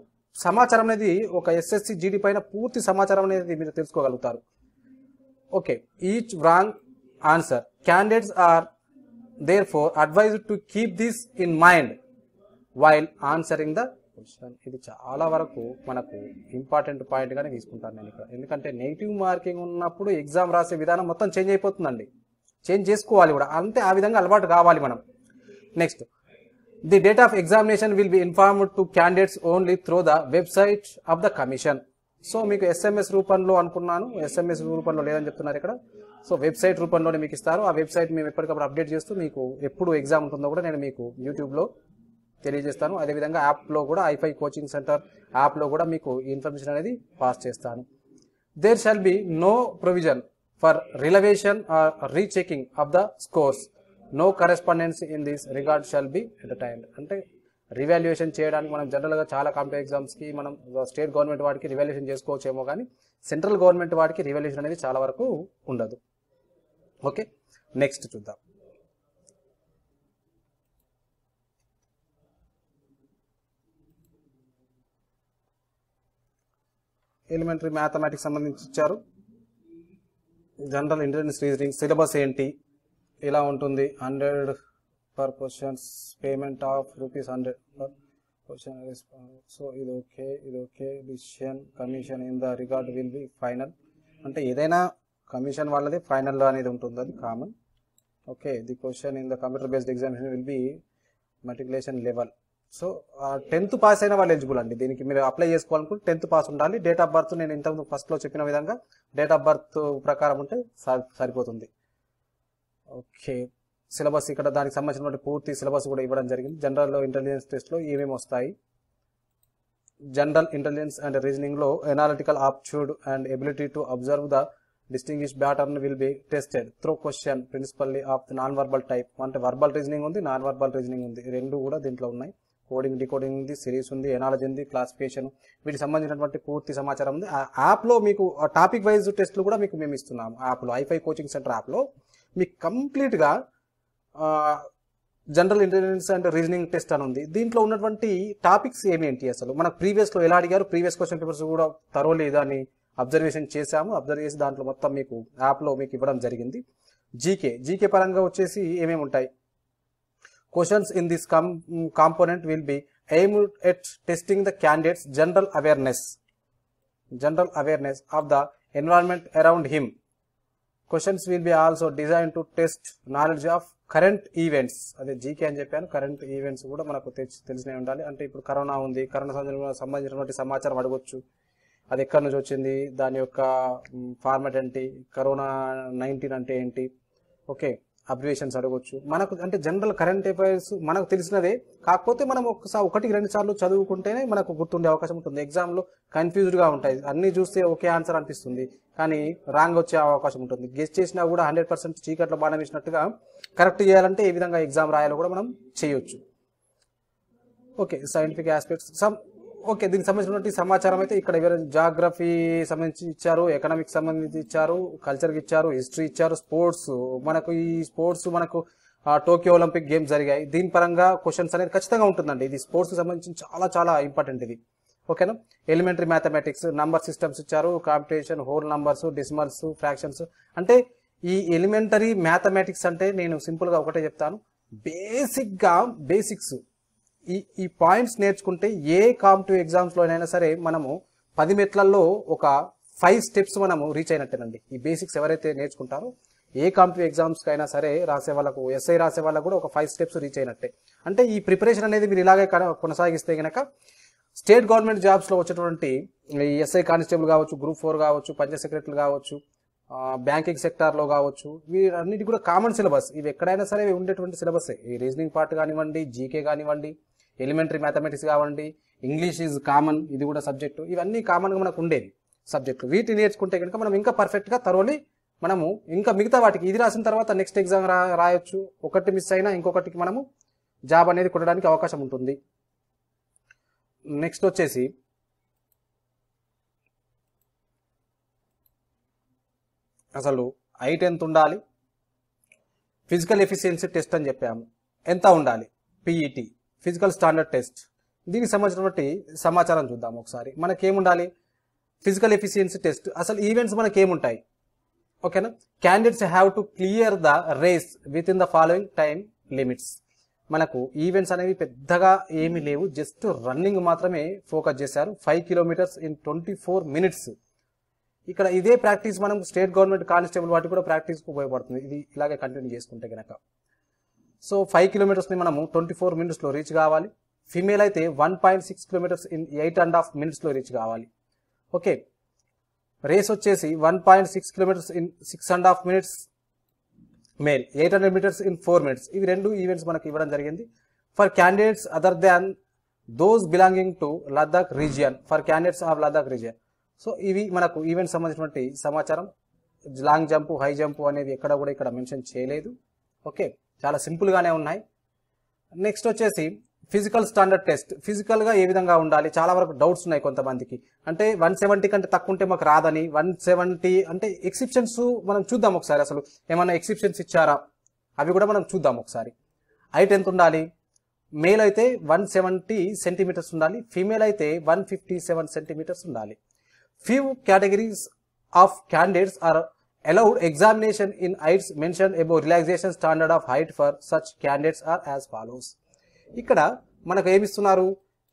సమాచారం అనేది ఒక ఎస్ఎస్సి జీడీ పైన పూర్తి సమాచారం అనేది మీరు తెలుసుకోగలుగుతారు Okay, each wrong answer. Candidates are therefore advise to keep this in mind while answering the question ఇది చాలా వరకు మనకు ఇంపార్టెంట్ పాయింట్గానే తీసుకుంటాను నేను ఇక్కడ ఎందుకంటే నెగిటివ్ మార్కింగ్ ఉన్నప్పుడు ఎగ్జామ్ రాసే విధానం మొత్తం చేంజ్ అయిపోతుందండి చేంజ్ చేసుకోవాలి కూడా అంతే ఆ విధంగా అలవాటు కావాలి మనం next the date of examination will be informed to candidates only through the website of the commission so మీకు ఎస్ఎంఎస్ రూపంలో అనుకున్నాను ఎస్ఎంఎస్ రూపంలో లేదని చెప్తున్నారు ఇక్కడ సో వెబ్సైట్ రూపంలోనే మీకు ఇస్తారు ఆ వెబ్సైట్ మేము ఎప్పటికప్పుడు అప్డేట్ చేస్తూ మీకు ఎప్పుడు ఎగ్జామ్ ఉంటుందో కూడా నేను మీకు యూట్యూబ్లో తెలియజేస్తాను అదేవిధంగా యాప్లో కూడా ఐఫై కోచింగ్ సెంటర్ యాప్లో కూడా మీకు ఇన్ఫర్మేషన్ అనేది పాస్ చేస్తాను there shall be no provision for revaluation or rechecking of the scores no correspondence in this record shall be entertain అంటే రివాల్యుయేషన్ చేయడానికి మనం జనరల్గా చాలా కాంపిటేటివ్ ఎగ్జామ్స్కి మనం స్టేట్ గవర్నమెంట్ వాటికి రివాల్యుయేషన్ చేసుకోవచ్చేమో కానీ సెంట్రల్ గవర్నమెంట్ వాటికి రివాల్యుయేషన్ అనేది చాలా వరకు ఉండదు ఓకే నెక్స్ట్ చూద్దాం ఎలిమెంటరీ మ్యాథమెటిక్స్ సంబంధించి ఇచ్చారు జనరల్ ఇంటెలిజెన్స్ రీజనింగ్ సిలబస్ ఏంటి ఎలా ఉంటుంది hundred per questions payment of rupees hundred question question so ఇది ఓకే ఇది okay decision commission in the record will be final అంటే ఏదైనా కమిషన్ వాళ్ళది ఫైనల్ అనేది ఉంటుంది అది common okay the question in the computer based examination will be multiplication level so tenth pass అయిన వాళ్ళు ఎలిజిబుల్ అండి దీనికి మీరు అప్లై చేసుకోవాలనుకుంటే టెన్త్ పాస్ ఉండాలి డేట్ ఆఫ్ బర్త్ నేను ఇంతకు ఫస్ట్లో చెప్పిన విధంగా డేట్ ఆఫ్ బర్త్ ప్రకారం ఉంటే సరిపోతుంది ఓకే సిలబస్ ఇక్కడ దానికి సంబంధించినటువంటి పూర్తి సిలబస్ కూడా ఇవ్వడం జరిగింది జనరల్ ఇంటెలిజెన్స్ టెస్ట్లో ఏమేమి వస్తాయి జనరల్ ఇంటెలిజెన్స్ అండ్ రీజనింగ్లో analytical aptitude and ability to observe the distinguish pattern will be tested through question principally of the non verbal type అంటే వర్బల్ రీజనింగ్ ఉంది నాన్ వర్బల్ రీజనింగ్ ఉంది రెండు కూడా దీంట్లో ఉన్నాయి కోడింగ్ డికోడింగ్ ఉంది సిరీస్ ఉంది ఎనాలజీ ఉంది క్లాసిఫికేషన్ వీటికి సంబంధించినటువంటి పూర్తి సమాచారం ఉంది ఆ యాప్లో మీకు టాపిక్ వైజ్ టెస్ట్లు కూడా మీకు మేము ఇస్తున్నాము యాప్లో ఐఫై కోచింగ్ సెంటర్ యాప్లో మీకు కంప్లీట్గా general intelligence and reasoning test అని ఉంది దీంట్లో ఉన్నటువంటి టాపిక్స్ ఏమేంటి అసలు మనకు ప్రీవియస్లో ఎలా అడిగారు ప్రీవియస్ క్వశ్చన్ పేపర్స్ కూడా తరోలీ అని అబ్జర్వేషన్ చేశాము అబ్జర్వ్ చేసి దాంట్లో మొత్తం మీకు యాప్లో మీకు ఇవ్వడం జరిగింది జీకే జీకే పరంగా వచ్చేసి ఏమేమి ఉంటాయి questions in this come component will be aim at testing the candidates general awareness general awareness of the environment around him questions will be also design to test knowledge of current events అదే GK అని చెప్పాను current events కూడా మనకు తెలిసినవి ఉండాలి అంటే ఇప్పుడు corona ఉంది కరోనా సంబంధించినటువంటి సమాచారం అడగొచ్చు అది ఎక్కడి నుంచి వచ్చింది దాని యొక్క ఫార్మాట్ ఏంటి కరోనా నైన్టీన్ అంటే ఏంటి ఓకే అబ్రివేషన్స్ అడగొచ్చు మనకు అంటే జనరల్ కరెంట్ అఫైర్స్ మనకు తెలిసినదే కాకపోతే మనం ఒకసారి ఒకటి రెండు సార్లు చదువుకుంటేనే మనకు గుర్తుండే అవకాశం ఉంటుంది ఎగ్జామ్లో కన్ఫ్యూజ్డ్గా ఉంటాయి అన్నీ చూస్తే ఒకే ఆన్సర్ అనిపిస్తుంది కానీ రాంగ్ వచ్చే అవకాశం ఉంటుంది గెస్ట్ చేసినా కూడా హండ్రెడ్ పర్సెంట్ చీకట్లో బాణం వేసినట్టుగా కరెక్ట్ చేయాలంటే ఏ విధంగా ఎగ్జామ్ రాయాలో కూడా మనం చేయొచ్చు okay scientific aspects some okay దీనికి సంబంధించినటువంటి సమాచారం అయితే ఇక్కడ ఎవరైనా జాగ్రఫీ సంబంధించి ఇచ్చారు ఎకనామిక్ సంబంధించి ఇచ్చారు కల్చర్కి ఇచ్చారు హిస్టరీ ఇచ్చారు స్పోర్ట్స్ మనకు ఈ స్పోర్ట్స్ మనకు టోక్యో ఒలింపిక్ గేమ్స్ జరిగాయి దీని పరంగా క్వశ్చన్స్ అనేది ఖచ్చితంగా ఉంటుందండి ఇది స్పోర్ట్స్ సంబంధించి చాలా చాలా ఇంపార్టెంట్ ఇది ఓకేనా ఎలిమెంటరీ మ్యాథమెటిక్స్ నంబర్ సిస్టమ్స్ ఇచ్చారు competition whole numbers decimals fractions అంటే ఈ ఎలిమెంటరీ మ్యాథమెటిక్స్ అంటే నేను సింపుల్గా ఒకటే చెప్తాను బేసిక్గా బేసిక్స్ ఈ ఈ పాయింట్స్ నేర్చుకుంటే ఏ కాంపిటివ్ ఎగ్జామ్స్లోనైనా సరే మనము పది మెట్లల్లో ఒక ఫైవ్ స్టెప్స్ మనము రీచ్ అయినట్టేనండి ఈ బేసిక్స్ ఎవరైతే నేర్చుకుంటారో ఏ కాంపిటివ్ ఎగ్జామ్స్కి అయినా సరే రాసే వాళ్ళకు ఎస్ఐ రాసే వాళ్ళకు కూడా ఒక ఫైవ్ స్టెప్స్ రీచ్ అయినట్టే అంటే ఈ ప్రిపరేషన్ అనేది మీరు ఇలాగే కొనసాగిస్తే కనుక స్టేట్ గవర్నమెంట్ జాబ్స్లో వచ్చేటువంటి ఎస్ఐ కానిస్టేబుల్ కావచ్చు గ్రూప్ ఫోర్ కావచ్చు పంచాయత్ సెక్రటరీలు కావచ్చు బ్యాంకింగ్ సెక్టార్లో కావచ్చు వీరన్నిటి కూడా కామన్ సిలబస్ ఇవి ఎక్కడైనా సరే ఉండేటువంటి సిలబస్ ఈ రీజనింగ్ పార్ట్ కానివ్వండి జీకే కానివ్వండి ఎలిమెంటరీ మ్యాథమెటిక్స్ కావండి ఇంగ్లీష్ ఈజ్ కామన్ ఇది కూడా సబ్జెక్టు ఇవన్నీ కామన్గా మనకు ఉండేవి సబ్జెక్టు వీటిని నేర్చుకుంటే కనుక మనం ఇంకా పర్ఫెక్ట్గా తరోలి మనము ఇంకా మిగతా వాటికి ఇది రాసిన తర్వాత నెక్స్ట్ ఎగ్జామ్ రాయొచ్చు ఒకటి మిస్ అయినా ఇంకొకటికి మనము జాబ్ అనేది కొట్టడానికి అవకాశం ఉంటుంది నెక్స్ట్ వచ్చేసి అసలు హైట్ ఎంత ఉండాలి ఫిజికల్ ఎఫిషియన్సీ టెస్ట్ అని చెప్పాము ఎంత ఉండాలి పిఈటి ఫిజికల్ స్టాండర్డ్ టెస్ట్ దీనికి సంబంధించినటువంటి సమాచారం చూద్దాం ఒకసారి మనకేముండాలి ఫిజికల్ ఎఫిషియన్సీ టెస్ట్ అసలు ఈవెంట్స్ మనకి ఏముంటాయి ఓకేనా candidates have to clear the race with in the following time limits మనకు ఈవెంట్స్ అనేవి పెద్దగా ఏమీ లేవు జస్ట్ రన్నింగ్ మాత్రమే ఫోకస్ చేశారు five kilometres in twenty four minutes ఇక్కడ ఇదే ప్రాక్టీస్ మనం స్టేట్ గవర్నమెంట్ కానిస్టేబుల్ వాటికి కూడా ప్రాక్టీస్కి ఉపయోగపడుతుంది ఇది ఇలాగే కంటిన్యూ చేసుకుంటే కనుక సో ఫైవ్ కిలోమీటర్స్ని మనము ట్వంటీ ఫోర్ మినిట్స్లో రీచ్ కావాలి ఫీమేల్ అయితే one point six kilometres in eight and half మినిట్స్లో రీచ్ కావాలి ఓకే రేస్ వచ్చేసి one point six kilometres in six and half minutes male eight hundred metres in four minutes ఇవి రెండు events మనకు ఇవ్వడం జరిగింది for candidates other than those belonging to Ladakh region for candidates of Ladakh region so ఇవి మనకు event సంబంధించినటువంటి సమాచారం long jump high jump అనేది ఎక్కడ కూడా ఇక్కడ మెన్షన్ చేయలేదు ఓకే చాలా సింపుల్గానే ఉన్నాయి నెక్స్ట్ వచ్చేసి ఫిజికల్ స్టాండర్డ్ టెస్ట్ ఫిజికల్గా ఏ విధంగా ఉండాలి చాలా వరకు డౌట్స్ ఉన్నాయి కొంతమందికి అంటే వన్ సెవెంటీ కంటే తక్కువ ఉంటే మాకు రాదని వన్ సెవెంటీ అంటే ఎక్సిప్షన్స్ మనం చూద్దాం ఒకసారి అసలు ఏమైనా ఎక్సిప్షన్స్ ఇచ్చారా అవి కూడా మనం చూద్దాం ఒకసారి హైట్ ఎంత ఉండాలి మేల్ అయితే వన్ సెవెంటీ సెంటీమీటర్స్ ఉండాలి ఫీమేల్ అయితే వన్ ఫిఫ్టీ సెవెన్ సెంటీమీటర్స్ ఉండాలి Few categories of candidates are allowed examination in heights mentioned above relaxation standard of height for such candidates are as follows ikkada manaku em isthunaru ఇక్కడ మనకు ఏమిస్తున్నారు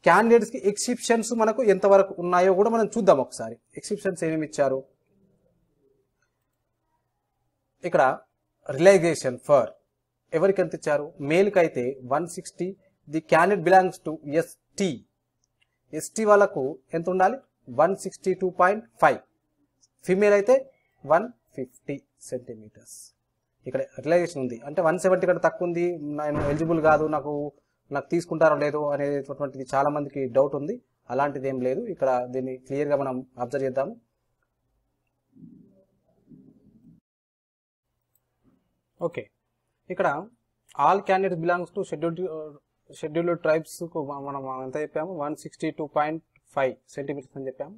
క్యాండిడేట్స్కి ఎక్సిప్షన్స్ మనకు ఎంతవరకు ఉన్నాయో కూడా మనం చూద్దాం ఒకసారి ఎక్సిప్షన్స్ em icharu ikkada relaxation for ఎవరికి ఎంత ఇచ్చారు మేల్కి అయితే one sixty the candidate belongs to ST ST వాళ్ళకు ఎంత ఉండాలి one sixty two point five female అయితే వన్ ఫిఫ్టీ సెంటీమీటర్స్ ఇక్కడ రిలైజేషన్ ఉంది అంటే వన్ సెవెంటీ కంటే తక్కువ ఉంది నేను ఎలిజిబుల్ కాదు నాకు నాకు తీసుకుంటారో లేదో అనేటువంటిది చాలామందికి డౌట్ ఉంది అలాంటిది ఏం లేదు ఇక్కడ దీన్ని క్లియర్గా మనం అబ్జర్వ్ చేద్దాము ఓకే ఇక్కడ all candidates belongs to scheduled scheduled ట్రైబ్స్కు మనం ఎంత చెప్పాము one sixty two point five centimetres అని చెప్పాము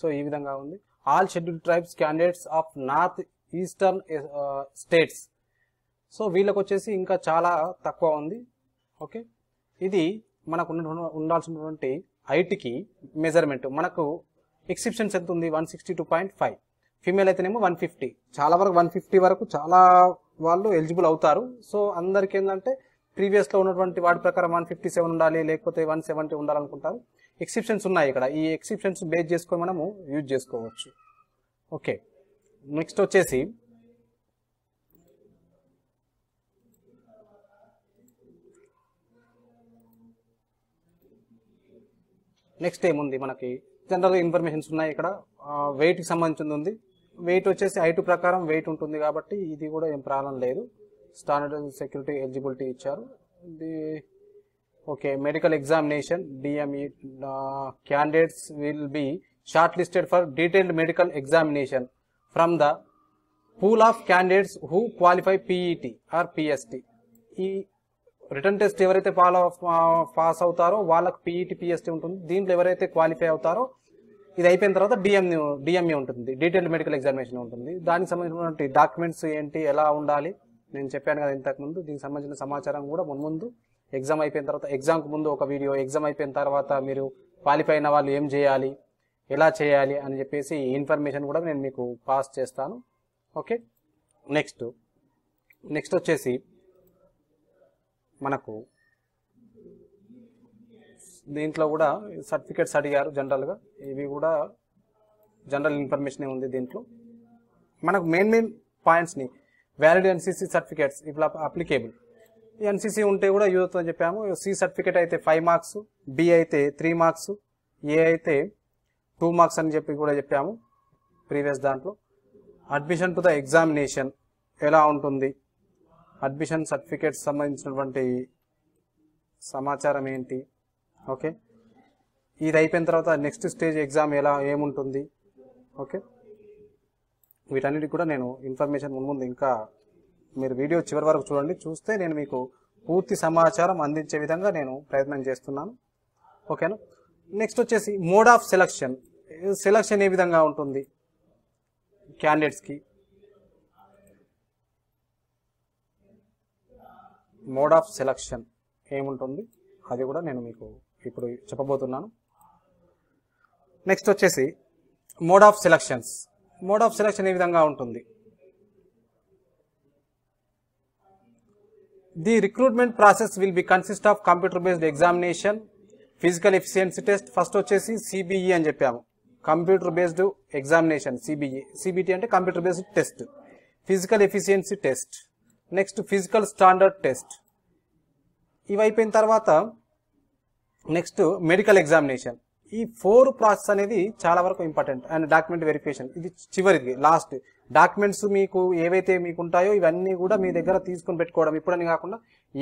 సో ఈ విధంగా ఉంది all schedule tribes candidates of north eastern states so వీళ్ళకి వచ్చేసి ఇంకా చాలా తక్కువ ఉంది ఓకే ఇది మనకు ఉండాల్సినటువంటి హైట్కి మెజర్మెంట్ మనకు ఎక్సిప్షన్స్ ఎంత ఉంది one sixty two point five female అయితేనేమో వన్ ఫిఫ్టీ చాలా వరకు వన్ ఫిఫ్టీ వరకు చాలా వాళ్ళు ఎలిజిబుల్ అవుతారు సో అందరికి ఏంటంటే ప్రీవియస్లో ఉన్నటువంటి వాటి ప్రకారం వన్ ఫిఫ్టీ సెవెన్ ఉండాలి లేకపోతే వన్ సెవెంటీ ఉండాలనుకుంటారు ఎక్సెప్షన్స్ ఉన్నాయి ఇక్కడ ఈ ఎక్సెప్షన్స్ బేస్ చేసుకొని మనము యూజ్ చేసుకోవచ్చు ఓకే నెక్స్ట్ వచ్చేసి నెక్స్ట్ ఏముంది మనకి జనరల్ ఇన్ఫర్మేషన్స్ ఉన్నాయి ఇక్కడ వెయిట్కి సంబంధించింది ఉంది వెయిట్ వచ్చేసి ఐటు ప్రకారం వెయిట్ ఉంటుంది కాబట్టి ఇది కూడా ఏం ప్రాబ్లం లేదు స్టాండర్డ్ సెక్యూరిటీ ఎలిజిబిలిటీ ఇచ్చారు okay medical examination DME candidates will be shortlisted for detailed medical examination from the pool of candidates who qualify PET or pst ఈ రిటర్న్ టెస్ట్ ఎవరైతే ఫాలో పాస్ uh, అవుతారో వాళ్ళకి PET PST e ఉంటుంది దీంట్లో ఎవరైతే qualify అవుతారో ఇది అయిపోయిన తర్వాత డిఎం డిఎంఏ e, e ఉంటుంది డీటెయిల్డ్ మెడికల్ ఎగ్జామినేషన్ ఉంటుంది దానికి సంబంధించినటువంటి డాక్యుమెంట్స్ ఏంటి ఎలా ఉండాలి నేను చెప్పాను కదా ఇంతకుముందు దీనికి సంబంధించిన సమాచారం కూడా మున్ముందు ఎగ్జామ్ అయిపోయిన తర్వాత ఎగ్జామ్కి ముందు ఒక వీడియో ఎగ్జామ్ అయిపోయిన తర్వాత మీరు క్వాలిఫై అయిన వాళ్ళు ఏం చేయాలి ఎలా చేయాలి అని చెప్పేసి ఇన్ఫర్మేషన్ కూడా నేను మీకు పాస్ చేస్తాను ఓకే నెక్స్ట్ నెక్స్ట్ వచ్చేసి మనకు దీంట్లో కూడా సర్టిఫికేట్స్ అడిగారు జనరల్గా ఇవి కూడా జనరల్ ఇన్ఫర్మేషన్ ఉంది దీంట్లో మనకు మెయిన్ మెయిన్ పాయింట్స్ని వ్యాలిడ్ ఎన్సీసీ సర్టిఫికేట్స్ ఇట్లా అప్లికేబుల్ ఎన్సిసి ఉంటే కూడా యూత్ అని చెప్పాము సి సర్టిఫికేట్ అయితే ఫైవ్ మార్క్స్ బి అయితే త్రీ మార్క్స్ ఏ అయితే టూ మార్క్స్ అని చెప్పి కూడా చెప్పాము ప్రీవియస్ దాంట్లో అడ్మిషన్ టు ద ఎగ్జామినేషన్ ఎలా ఉంటుంది అడ్మిషన్ సర్టిఫికేట్ సంబంధించినటువంటి సమాచారం ఏంటి ఓకే ఇది అయిపోయిన తర్వాత నెక్స్ట్ స్టేజ్ ఎగ్జామ్ ఎలా ఏముంటుంది ఓకే వీటన్నిటికి కూడా నేను ఇన్ఫర్మేషన్ ముందు ఇంకా మీరు వీడియో చివరి వరకు చూడండి చూస్తే నేను మీకు పూర్తి సమాచారం అందించే విధంగా నేను ప్రయత్నం చేస్తున్నాను ఓకేనా నెక్స్ట్ వచ్చేసి మోడ్ ఆఫ్ సెలక్షన్ సెలక్షన్ ఏ విధంగా ఉంటుంది క్యాండిడేట్స్కి మోడ్ ఆఫ్ సెలక్షన్ ఏముంటుంది అది కూడా నేను మీకు ఇప్పుడు చెప్పబోతున్నాను నెక్స్ట్ వచ్చేసి mode of selections mode of selection ఏ విధంగా ఉంటుంది the recruitment process will be consist of computer based examination, physical efficiency test first వచ్చేసి సిబిఈ e అని చెప్పాము computer based examination CBE CBT అంటే computer based test physical efficiency test next physical standard test ఇవి అయిపోయిన తర్వాత next medical examination ఈ four process అనేది చాలా వరకు ఇంపార్టెంట్ అండ్ డాక్యుమెంట్ వెరిఫికేషన్ ఇది చివరికి లాస్ట్ డాక్యుమెంట్స్ మీకు ఏవైతే మీకు ఉంటాయో ఇవన్నీ కూడా మీ దగ్గర తీసుకుని పెట్టుకోవడం ఇప్పుడని కాకుండా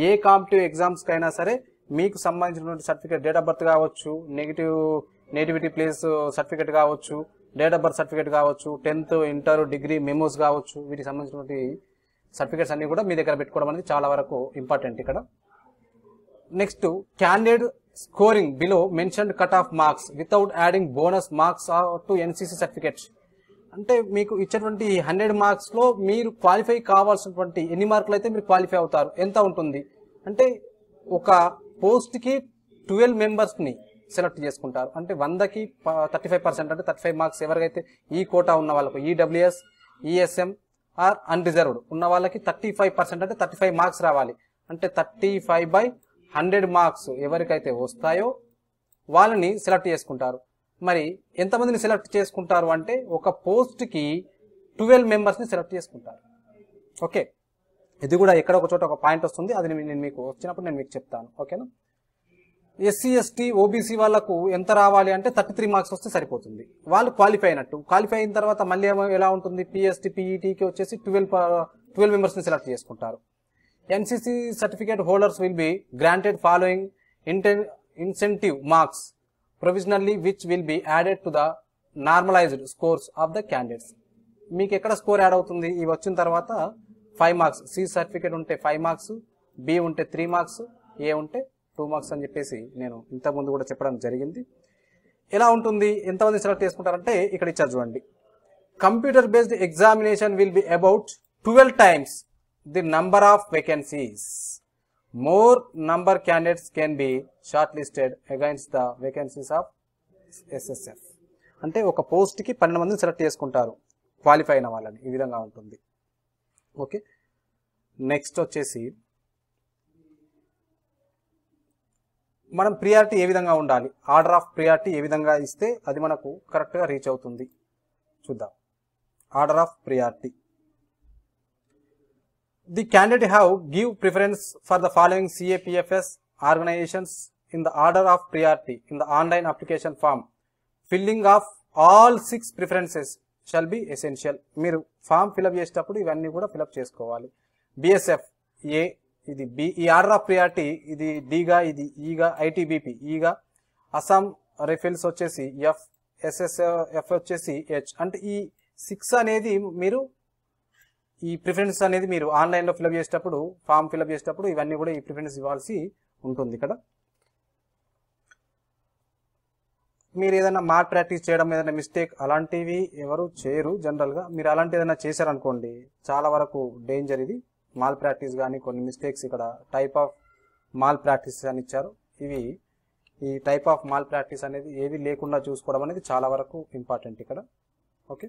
ఏ కాంపిటివ్ ఎగ్జామ్స్కి అయినా సరే మీకు సంబంధించినటువంటి సర్టిఫికేట్ డేట్ ఆఫ్ బర్త్ కావచ్చు నెగిటివ్ నేటివిటీ ప్లేస్ సర్టిఫికేట్ కావచ్చు డేట్ ఆఫ్ బర్త్ సర్టిఫికేట్ కావచ్చు టెన్త్ ఇంటర్ డిగ్రీ మెమోస్ కావచ్చు వీటికి సంబంధించినటువంటి సర్టిఫికేట్స్ అన్ని కూడా మీ దగ్గర పెట్టుకోవడం అనేది చాలా వరకు ఇంపార్టెంట్ ఇక్కడ next candidate scoring below mention cut off marks without adding bonus marks to NCC certificates అంటే మీకు ఇచ్చేటువంటి హండ్రెడ్ మార్క్స్లో మీరు క్వాలిఫై కావాల్సినటువంటి ఎన్ని మార్కులు అయితే మీరు క్వాలిఫై అవుతారు ఎంత ఉంటుంది అంటే ఒక పోస్ట్కి ట్వెల్వ్ మెంబర్స్ని సెలెక్ట్ చేసుకుంటారు అంటే వందకి థర్టీ ఫైవ్ పర్సెంట్ అంటే థర్టీ ఫైవ్ మార్క్స్ ఎవరికైతే ఈ కోటా ఉన్న వాళ్ళకు ఈడబ్ల్యూఎస్ ఈఎస్ఎం ఆర్ అన్రిజర్వ్డ్ ఉన్న వాళ్ళకి థర్టీ ఫైవ్ పర్సెంట్ అంటే థర్టీ ఫైవ్ మార్క్స్ రావాలి అంటే thirty five by hundred marks ఎవరికైతే వస్తాయో వాళ్ళని సెలెక్ట్ చేసుకుంటారు మరి ఎంతమందిని సెలెక్ట్ చేసుకుంటారు అంటే ఒక పోస్ట్కి ట్వెల్వ్ మెంబర్స్ని సెలెక్ట్ చేసుకుంటారు ఓకే ఇది కూడా ఎక్కడ ఒక చోట ఒక పాయింట్ వస్తుంది అది నేను మీకు వచ్చినప్పుడు నేను మీకు చెప్తాను ఓకేనా ఎస్సీ ఎస్టీ ఓబీసీ వాళ్ళకు ఎంత రావాలి అంటే థర్టీ త్రీ మార్క్స్ వస్తే సరిపోతుంది వాళ్ళు క్వాలిఫై అయినట్టు క్వాలిఫై అయిన తర్వాత మళ్ళీ ఎలా ఉంటుంది పిఎస్టీ పీఈటీకి వచ్చేసి ట్వెల్వ్ ట్వెల్వ్ మెంబర్స్ని సెలెక్ట్ చేసుకుంటారు NCC certificate holders will be granted following intent incentive marks provisionally which will be added to the normalised scores of the candidates మీకు ఎక్కడ స్కోర్ యాడ్ అవుతుంది ఇవి వచ్చిన తర్వాత ఫైవ్ మార్క్స్ సి సర్టిఫికేట్ ఉంటే five marks B ఉంటే three marks A ఉంటే two marks అని చెప్పేసి నేను ఇంతకుముందు కూడా చెప్పడం జరిగింది ఎలా ఉంటుంది ఎంతమంది సెలెక్ట్ చేసుకుంటారంటే ఇక్కడ ఇచ్చారు చూడండి computer based examination will be about twelve times the number of vacancies more number candidates can be shortlisted against the vacancies of SSF. అంటే ఒక పోస్ట్కి పన్నెండు మందిని సెలెక్ట్ చేసుకుంటారు క్వాలిఫై అయిన వాళ్ళని ఈ విధంగా ఉంటుంది ఓకే నెక్స్ట్ వచ్చేసి మనం ప్రియారిటీ ఏ విధంగా ఉండాలి ఆర్డర్ ఆఫ్ ప్రియారిటీ ఏ విధంగా ఇస్తే అది మనకు కరెక్ట్గా రీచ్ అవుతుంది చూద్దాం order of priority The candidate have give preference for the following CAPFS organizations in the order of priority in the online application form. Filling of all six preferences shall be essential మీరు form fill up చేసేటప్పుడు ఇవన్నీ కూడా fill up చేసుకోవాలి BSF ఏ ఇది B ఈ order of priority ఇది డిగా ఇది ఈగా ఐటీబీపీ ఈగా అస్సాం రిఫిల్స్ వచ్చేసి ఎఫ్ ఎస్ఎస్ ఎఫ్ వచ్చేసి హెచ్ అంటే ఈ సిక్స్ అనేది మీరు ఈ ప్రిఫరెన్స్ అనేది మీరు ఆన్లైన్లో ఫిలప్ చేసేటప్పుడు ఫామ్ ఫిలప్ చేసేటప్పుడు ఇవన్నీ కూడా ఈ ప్రిఫరెన్స్ ఇవ్వాల్సి ఉంటుంది ఇక్కడ మీరు ఏదైనా మార్ ప్రాక్టీస్ చేయడం ఏదైనా మిస్టేక్ అలాంటివి ఎవరు చేయరు జనరల్గా మీరు అలాంటి ఏదైనా చేశారనుకోండి చాలా వరకు డేంజర్ ఇది మాల్ ప్రాక్టీస్ కానీ కొన్ని మిస్టేక్స్ ఇక్కడ టైప్ ఆఫ్ మాల్ ప్రాక్టీస్ అని ఇచ్చారు ఇవి ఈ టైప్ ఆఫ్ మాల్ ప్రాక్టీస్ అనేది ఏవి లేకుండా చూసుకోవడం అనేది చాలా వరకు ఇంపార్టెంట్ ఇక్కడ ఓకే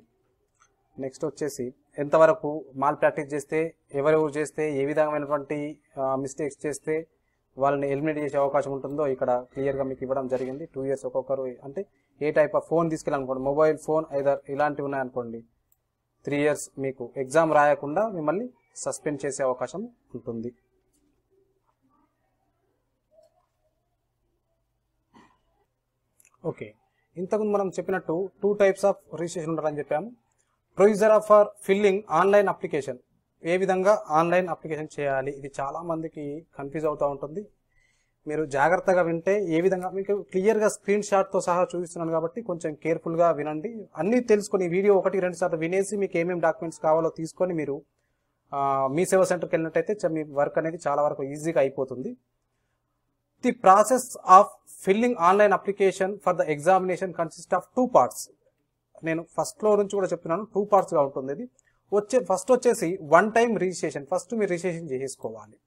నెక్స్ట్ వచ్చేసి ఎంతవరకు మాల్ ప్రాక్టీస్ చేస్తే ఎవరెవరు చేస్తే ఏ విధమైనటువంటి మిస్టేక్స్ చేస్తే వాళ్ళని ఎలిమినేట్ చేసే అవకాశం ఉంటుందో ఇక్కడ క్లియర్గా మీకు ఇవ్వడం జరిగింది టూ ఇయర్స్ ఒక్కొక్కరు అంటే ఏ టైప్ ఆఫ్ ఫోన్ తీసుకెళ్ళాలనుకోండి మొబైల్ ఫోన్ ఐదర్ ఇలాంటివి ఉన్నాయనుకోండి త్రీ ఇయర్స్ మీకు ఎగ్జామ్ రాయకుండా మిమ్మల్ని సస్పెండ్ చేసే అవకాశం ఉంటుంది ఓకే ఇంతకుముందు మనం చెప్పినట్టు టూ టైప్స్ ఆఫ్ రిజిస్ట్రేషన్ ఉండాలని చెప్పాము provision for filling online application ఏ విధంగా ఆన్లైన్ అప్లికేషన్ చేయాలి ఇది చాలామందికి కన్ఫ్యూజ్ అవుతూ ఉంటుంది మీరు జాగ్రత్తగా వింటే ఏ విధంగా మీకు క్లియర్గా స్క్రీన్ షాట్తో సహా చూపిస్తున్నాను కాబట్టి కొంచెం కేర్ఫుల్గా వినండి అన్నీ తెలుసుకొని వీడియో ఒకటి రెండు సార్లు వినేసి మీకు ఏమేమి డాక్యుమెంట్స్ కావాలో తీసుకొని మీరు మీ సేవ సెంటర్కి వెళ్ళినట్టయితే మీ వర్క్ అనేది చాలా వరకు ఈజీగా అయిపోతుంది the process of filling online application for the examination consist of two parts నేను ఫస్ట్ ఫ్లోర్ నుంచి కూడా చెప్తున్నాను టూ పార్ట్స్గా ఉంటుంది ఇది వచ్చే ఫస్ట్ వచ్చేసి వన్ టైం రిజిస్ట్రేషన్ ఫస్ట్ మీరు రిజిస్ట్రేషన్ చేసుకోవాలి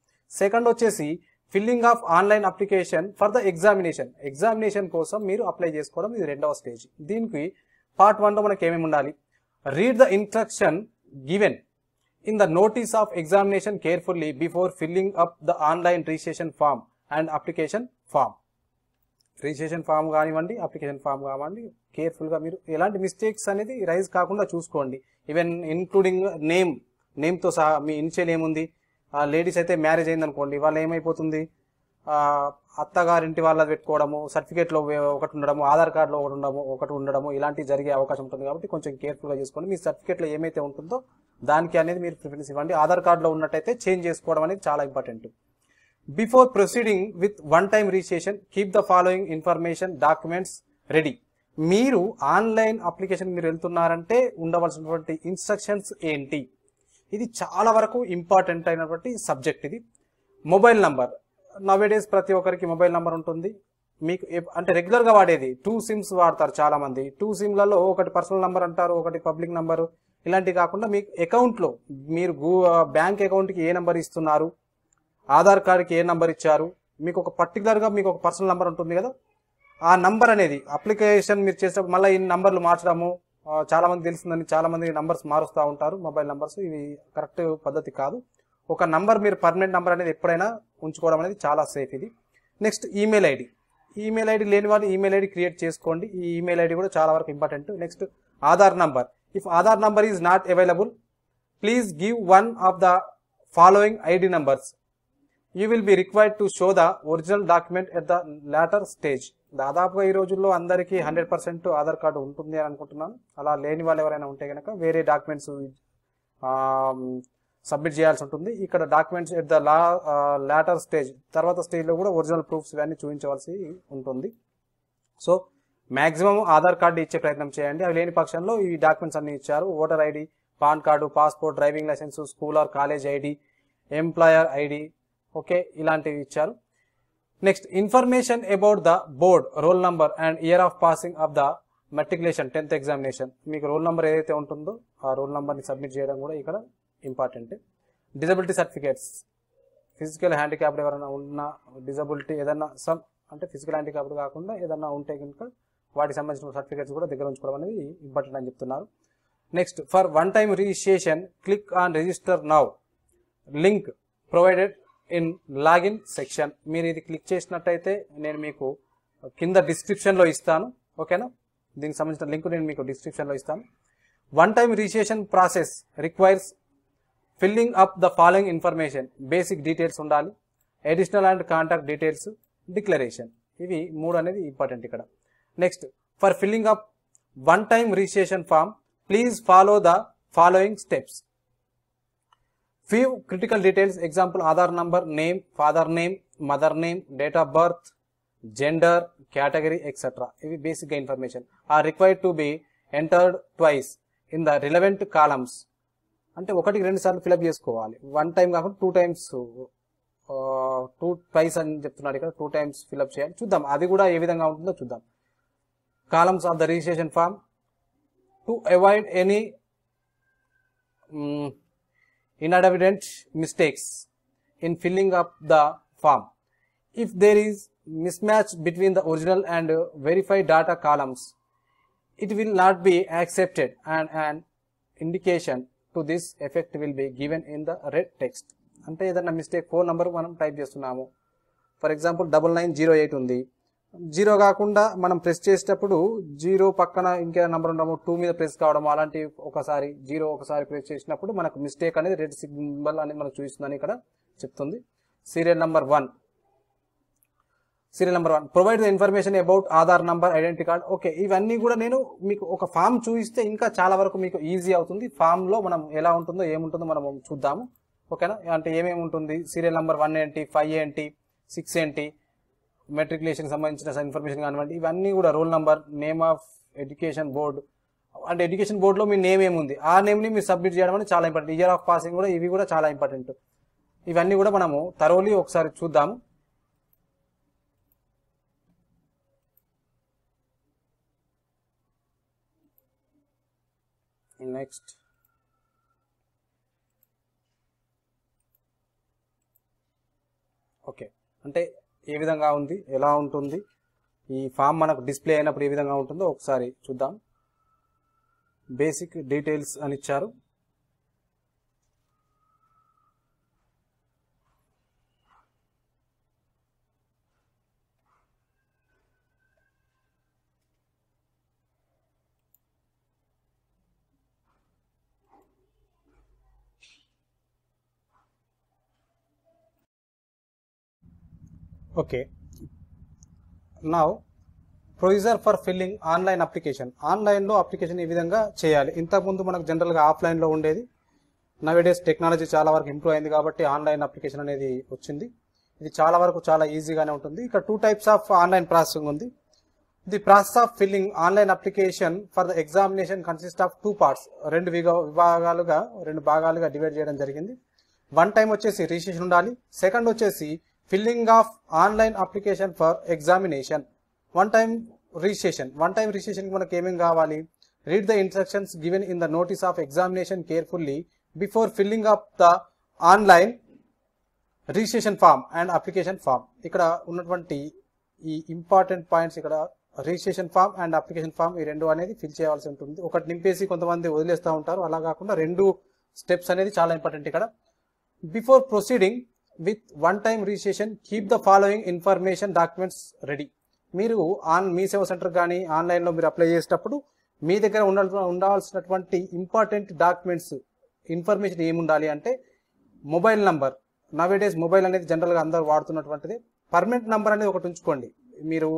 సెకండ్ వచ్చేసి filling of online application for the examination examination కోసం మీరు అప్లై చేసుకోవడం ఇది రెండవ స్టేజ్ దీనికి పార్ట్ వన్లో మనకి ఏమేమి ఉండాలి read the instruction given in the notice of examination carefully before filling up the online registration form and application form registration form కానివ్వండి అప్లికేషన్ ఫామ్ కానివ్వండి కేర్ఫుల్గా మీరు ఎలాంటి మిస్టేక్స్ అనేది రైజ్ కాకుండా చూసుకోండి ఈవెన్ ఇన్క్లూడింగ్ నేమ్ నేమ్తో సహా మీ ఇనిషియల్ ఏముంది లేడీస్ అయితే మ్యారేజ్ అయింది అనుకోండి వాళ్ళు ఏమైపోతుంది అత్తగారింటి వాళ్ళది పెట్టుకోవడము సర్టిఫికేట్లో ఒకటి ఉండడము ఆధార్ కార్డులో ఒకటి ఉండడము ఒకటి ఉండడము ఇలాంటివి జరిగే అవకాశం ఉంటుంది కాబట్టి కొంచెం కేర్ఫుల్గా చేసుకోండి మీ సర్టిఫికేట్లో ఏమైతే ఉంటుందో దానికి అనేది మీరు ప్రిఫరెన్స్ ఇవ్వండి ఆధార్ కార్డులో ఉన్నట్టయితే చేంజ్ చేసుకోవడం అనేది చాలా important before proceeding with one time registration keep the following information documents ready మీరు ఆన్లైన్ అప్లికేషన్ మీరు వెళ్తున్నారంటే ఉండవలసినటువంటి ఇన్స్ట్రక్షన్స్ ఏంటి ఇది చాలా వరకు ఇంపార్టెంట్ అయినటువంటి సబ్జెక్ట్ ఇది మొబైల్ నంబర్ డేస్ ప్రతి ఒక్కరికి మొబైల్ నంబర్ ఉంటుంది మీకు అంటే రెగ్యులర్గా వాడేది టూ సిమ్స్ వాడతారు చాలామంది టూ సిమ్లలో ఒకటి పర్సనల్ నంబర్ అంటారు ఒకటి పబ్లిక్ నంబరు ఇలాంటివి కాకుండా మీకు అకౌంట్లో మీరు గూ బ్యాంక్ అకౌంట్కి ఏ నెంబర్ ఇస్తున్నారు ఆధార్ కార్డ్కి ఏ నెంబర్ ఇచ్చారు మీకు ఒక పర్టికులర్గా మీకు ఒక పర్సనల్ నెంబర్ ఉంటుంది కదా ఆ నంబర్ అనేది అప్లికేషన్ మీరు చేసినప్పుడు మళ్ళీ ఈ నంబర్లు మార్చడము చాలా మంది తెలిసిందని చాలా మంది నంబర్స్ మారుస్తూ ఉంటారు మొబైల్ నంబర్స్ ఇవి కరెక్ట్ పద్ధతి కాదు ఒక నంబర్ మీరు పర్మనెంట్ నంబర్ అనేది ఎప్పుడైనా ఉంచుకోవడం అనేది చాలా సేఫ్ ఇది next email ID email ID లేని వాళ్ళు ఈమెయిల్ ఐడి క్రియేట్ చేసుకోండి ఈ ఈమెయిల్ ఐడి కూడా చాలా వరకు important next Aadhaar number if Aadhaar number is not available please give one of the following ID numbers you will be required to show the original document at the later stage దాదాపుగా ఈ రోజుల్లో అందరికీ hundred percent Aadhaar card ఉంటుంది అని అనుకుంటున్నాను అలా లేని వాళ్ళు ఎవరైనా ఉంటే కనుక వేరే డాక్యుమెంట్స్ సబ్మిట్ చేయాల్సి ఉంటుంది ఇక్కడ డాక్యుమెంట్స్ ఎట్ ద లా లాటర్ స్టేజ్ తర్వాత స్టేజ్లో కూడా ఒరిజినల్ ప్రూఫ్స్ ఇవన్నీ చూపించవలసి ఉంటుంది సో మ్యాక్సిమం ఆధార్ కార్డు ఇచ్చే ప్రయత్నం చేయండి అవి లేని పక్షంలో ఈ డాక్యుమెంట్స్ అన్ని ఇచ్చారు voter ID PAN card passport driving licence school or college ID employer ID okay ఇలాంటివి ఇచ్చారు next information about the board roll number and year of passing of the matriculation tenth examination మీకు roll number ఏదైతే ఉంటుందో ఆ roll నెంబర్ని submit చేయడం కూడా ఇక్కడ important disability certificates physical handicap ఎవరైనా ఉన్న డిజబిలిటీ ఏదైనా సమ్ అంటే ఫిజికల్ హ్యాండిక్యాప్ కాకుండా ఏదైనా ఉంటే కనుక వాటికి సంబంధించిన సర్టిఫికేట్స్ కూడా దగ్గర ఉంచుకోవడం అనేది ఇంపార్టెంట్ అని చెప్తున్నారు next for one time registration click on register now link provided in login section మీరు ఇది క్లిక్ చేసినట్టయితే నేను మీకు కింద డిస్క్రిప్షన్లో ఇస్తాను ఓకేనా దీనికి సంబంధించిన లింక్ నేను మీకు డిస్క్రిప్షన్లో ఇస్తాను one time registration process requires filling up the following information basic details ఉండాలి additional and contact details declaration ఇవి మూడు అనేది ఇంపార్టెంట్ ఇక్కడ next for filling up one time registration form please follow the following steps few critical details example Aadhaar number name father name mother name date of birth gender category etcetera ఇవి basic information are required to be entered twice in the relevant columns అంటే ఒకటికి రెండు సార్లు fill up చేసుకోవాలి one time కాకుండా two times two twice అని చెప్తున్నాడు ఇక్కడ టూ టైమ్స్ ఫిలప్ చేయాలి చూద్దాం అది కూడా ఏ విధంగా ఉంటుందో చూద్దాం columns of the registration form to avoid any inadvertent mistakes in filling up the form. If there is mismatch between the original and verified data columns, it will not be accepted and an indication to this effect will be given in the red text. అంటే ఏదైనా mistake phone number మనం type చేస్తున్నాము for example double nine zero eight ఉంది zero కాకుండా మనం press చేసేటప్పుడు zero పక్కన ఇంకే నెంబర్ ఉండము టూ మీద ప్రెస్ కావడం అలాంటి ఒకసారి జీరో ఒకసారి ప్రెస్ చేసినప్పుడు మనకు మిస్టేక్ అనేది రెడ్ సింబల్ అనేది మనం చూపిస్తుందని ఇక్కడ చెప్తుంది serial number one serial number one provide the information about Aadhaar number identity card okay ఇవన్నీ కూడా నేను మీకు ఒక ఫామ్ చూపిస్తే ఇంకా చాలా వరకు మీకు ఈజీ అవుతుంది ఫామ్లో మనం ఎలా ఉంటుందో ఏముంటుందో మనం చూద్దాము ఓకేనా అంటే ఏమేమి ఉంటుంది సీరియల్ నెంబర్ వన్ ఏంటి ఫైవ్ ఏంటి సిక్స్ ఏంటి మెట్రికులేషన్ సంబంధించిన ఇన్ఫర్మేషన్ కానివ్వండి ఇవన్నీ కూడా roll number name of education board అంటే ఎడ్యుకేషన్ బోర్డులో మీ నేమ్ ఏముంది ఆ నేమ్ని మీరు సబ్మిట్ చేయడం అనేది చాలా ఇంపార్టెంట్ ఇయర్ ఆఫ్ పాసింగ్ కూడా ఇవి కూడా చాలా ఇంపార్టెంట్ ఇవన్నీ కూడా మనము తరోలీ ఒకసారి చూద్దాము నెక్స్ట్ ఓకే అంటే ఏ విధంగా ఉంది ఎలా ఉంటుంది ఈ ఫామ్ మనకు డిస్ప్లే అయినప్పుడు ఏ విధంగా ఉంటుందో ఒకసారి చూద్దాం బేసిక్ డీటెయిల్స్ అని ఇచ్చారు ఓకే now ప్రొవిజర్ ఫర్ ఫిల్లింగ్ ఆన్లైన్ అప్లికేషన్ ఆన్లైన్లో అప్లికేషన్ ఈ విధంగా చేయాలి ఇంతకుముందు మనకు జనరల్గా ఆఫ్లైన్లో ఉండేది నవేడేస్ టెక్నాలజీ చాలా వరకు ఇంప్రూవ్ అయింది కాబట్టి ఆన్లైన్ అప్లికేషన్ అనేది వచ్చింది ఇది చాలా వరకు చాలా ఈజీగానే ఉంటుంది ఇక్కడ two types of online processing ఉంది the process of filling online application for the examination consist of two parts రెండు విభాగాలుగా రెండు భాగాలుగా డివైడ్ చేయడం జరిగింది వన్ టైం వచ్చేసి రిజిస్ట్రేషన్ ఉండాలి సెకండ్ వచ్చేసి filling of online application for examination one time registration one time రిజిస్ట్రేషన్కి మనకు ఏమేమి కావాలి read the instructions given in the notice of examination carefully before filling of the online registration form and application form ఇక్కడ ఉన్నటువంటి ఈ important points ఇక్కడ registration form and application form ఈ రెండు అనేది ఫిల్ చేయాల్సి ఉంటుంది ఒకటి నింపేసి కొంతమంది వదిలేస్తూ ఉంటారు అలా కాకుండా రెండు స్టెప్స్ అనేది చాలా ఇంపార్టెంట్ ఇక్కడ before proceeding with one time registration keep the following information documents ready మీరు ఆన్ మీ సేవ సెంటర్ కానీ ఆన్లైన్లో మీరు అప్లై చేసేటప్పుడు మీ దగ్గర ఉండ ఉండాల్సినటువంటి ఇంపార్టెంట్ డాక్యుమెంట్స్ ఇన్ఫర్మేషన్ ఏముండాలి అంటే మొబైల్ నంబర్ నవేడేస్ మొబైల్ అనేది జనరల్గా అందరూ వాడుతున్నటువంటిది పర్మనెంట్ నంబర్ అనేది ఒకటి ఉంచుకోండి మీరు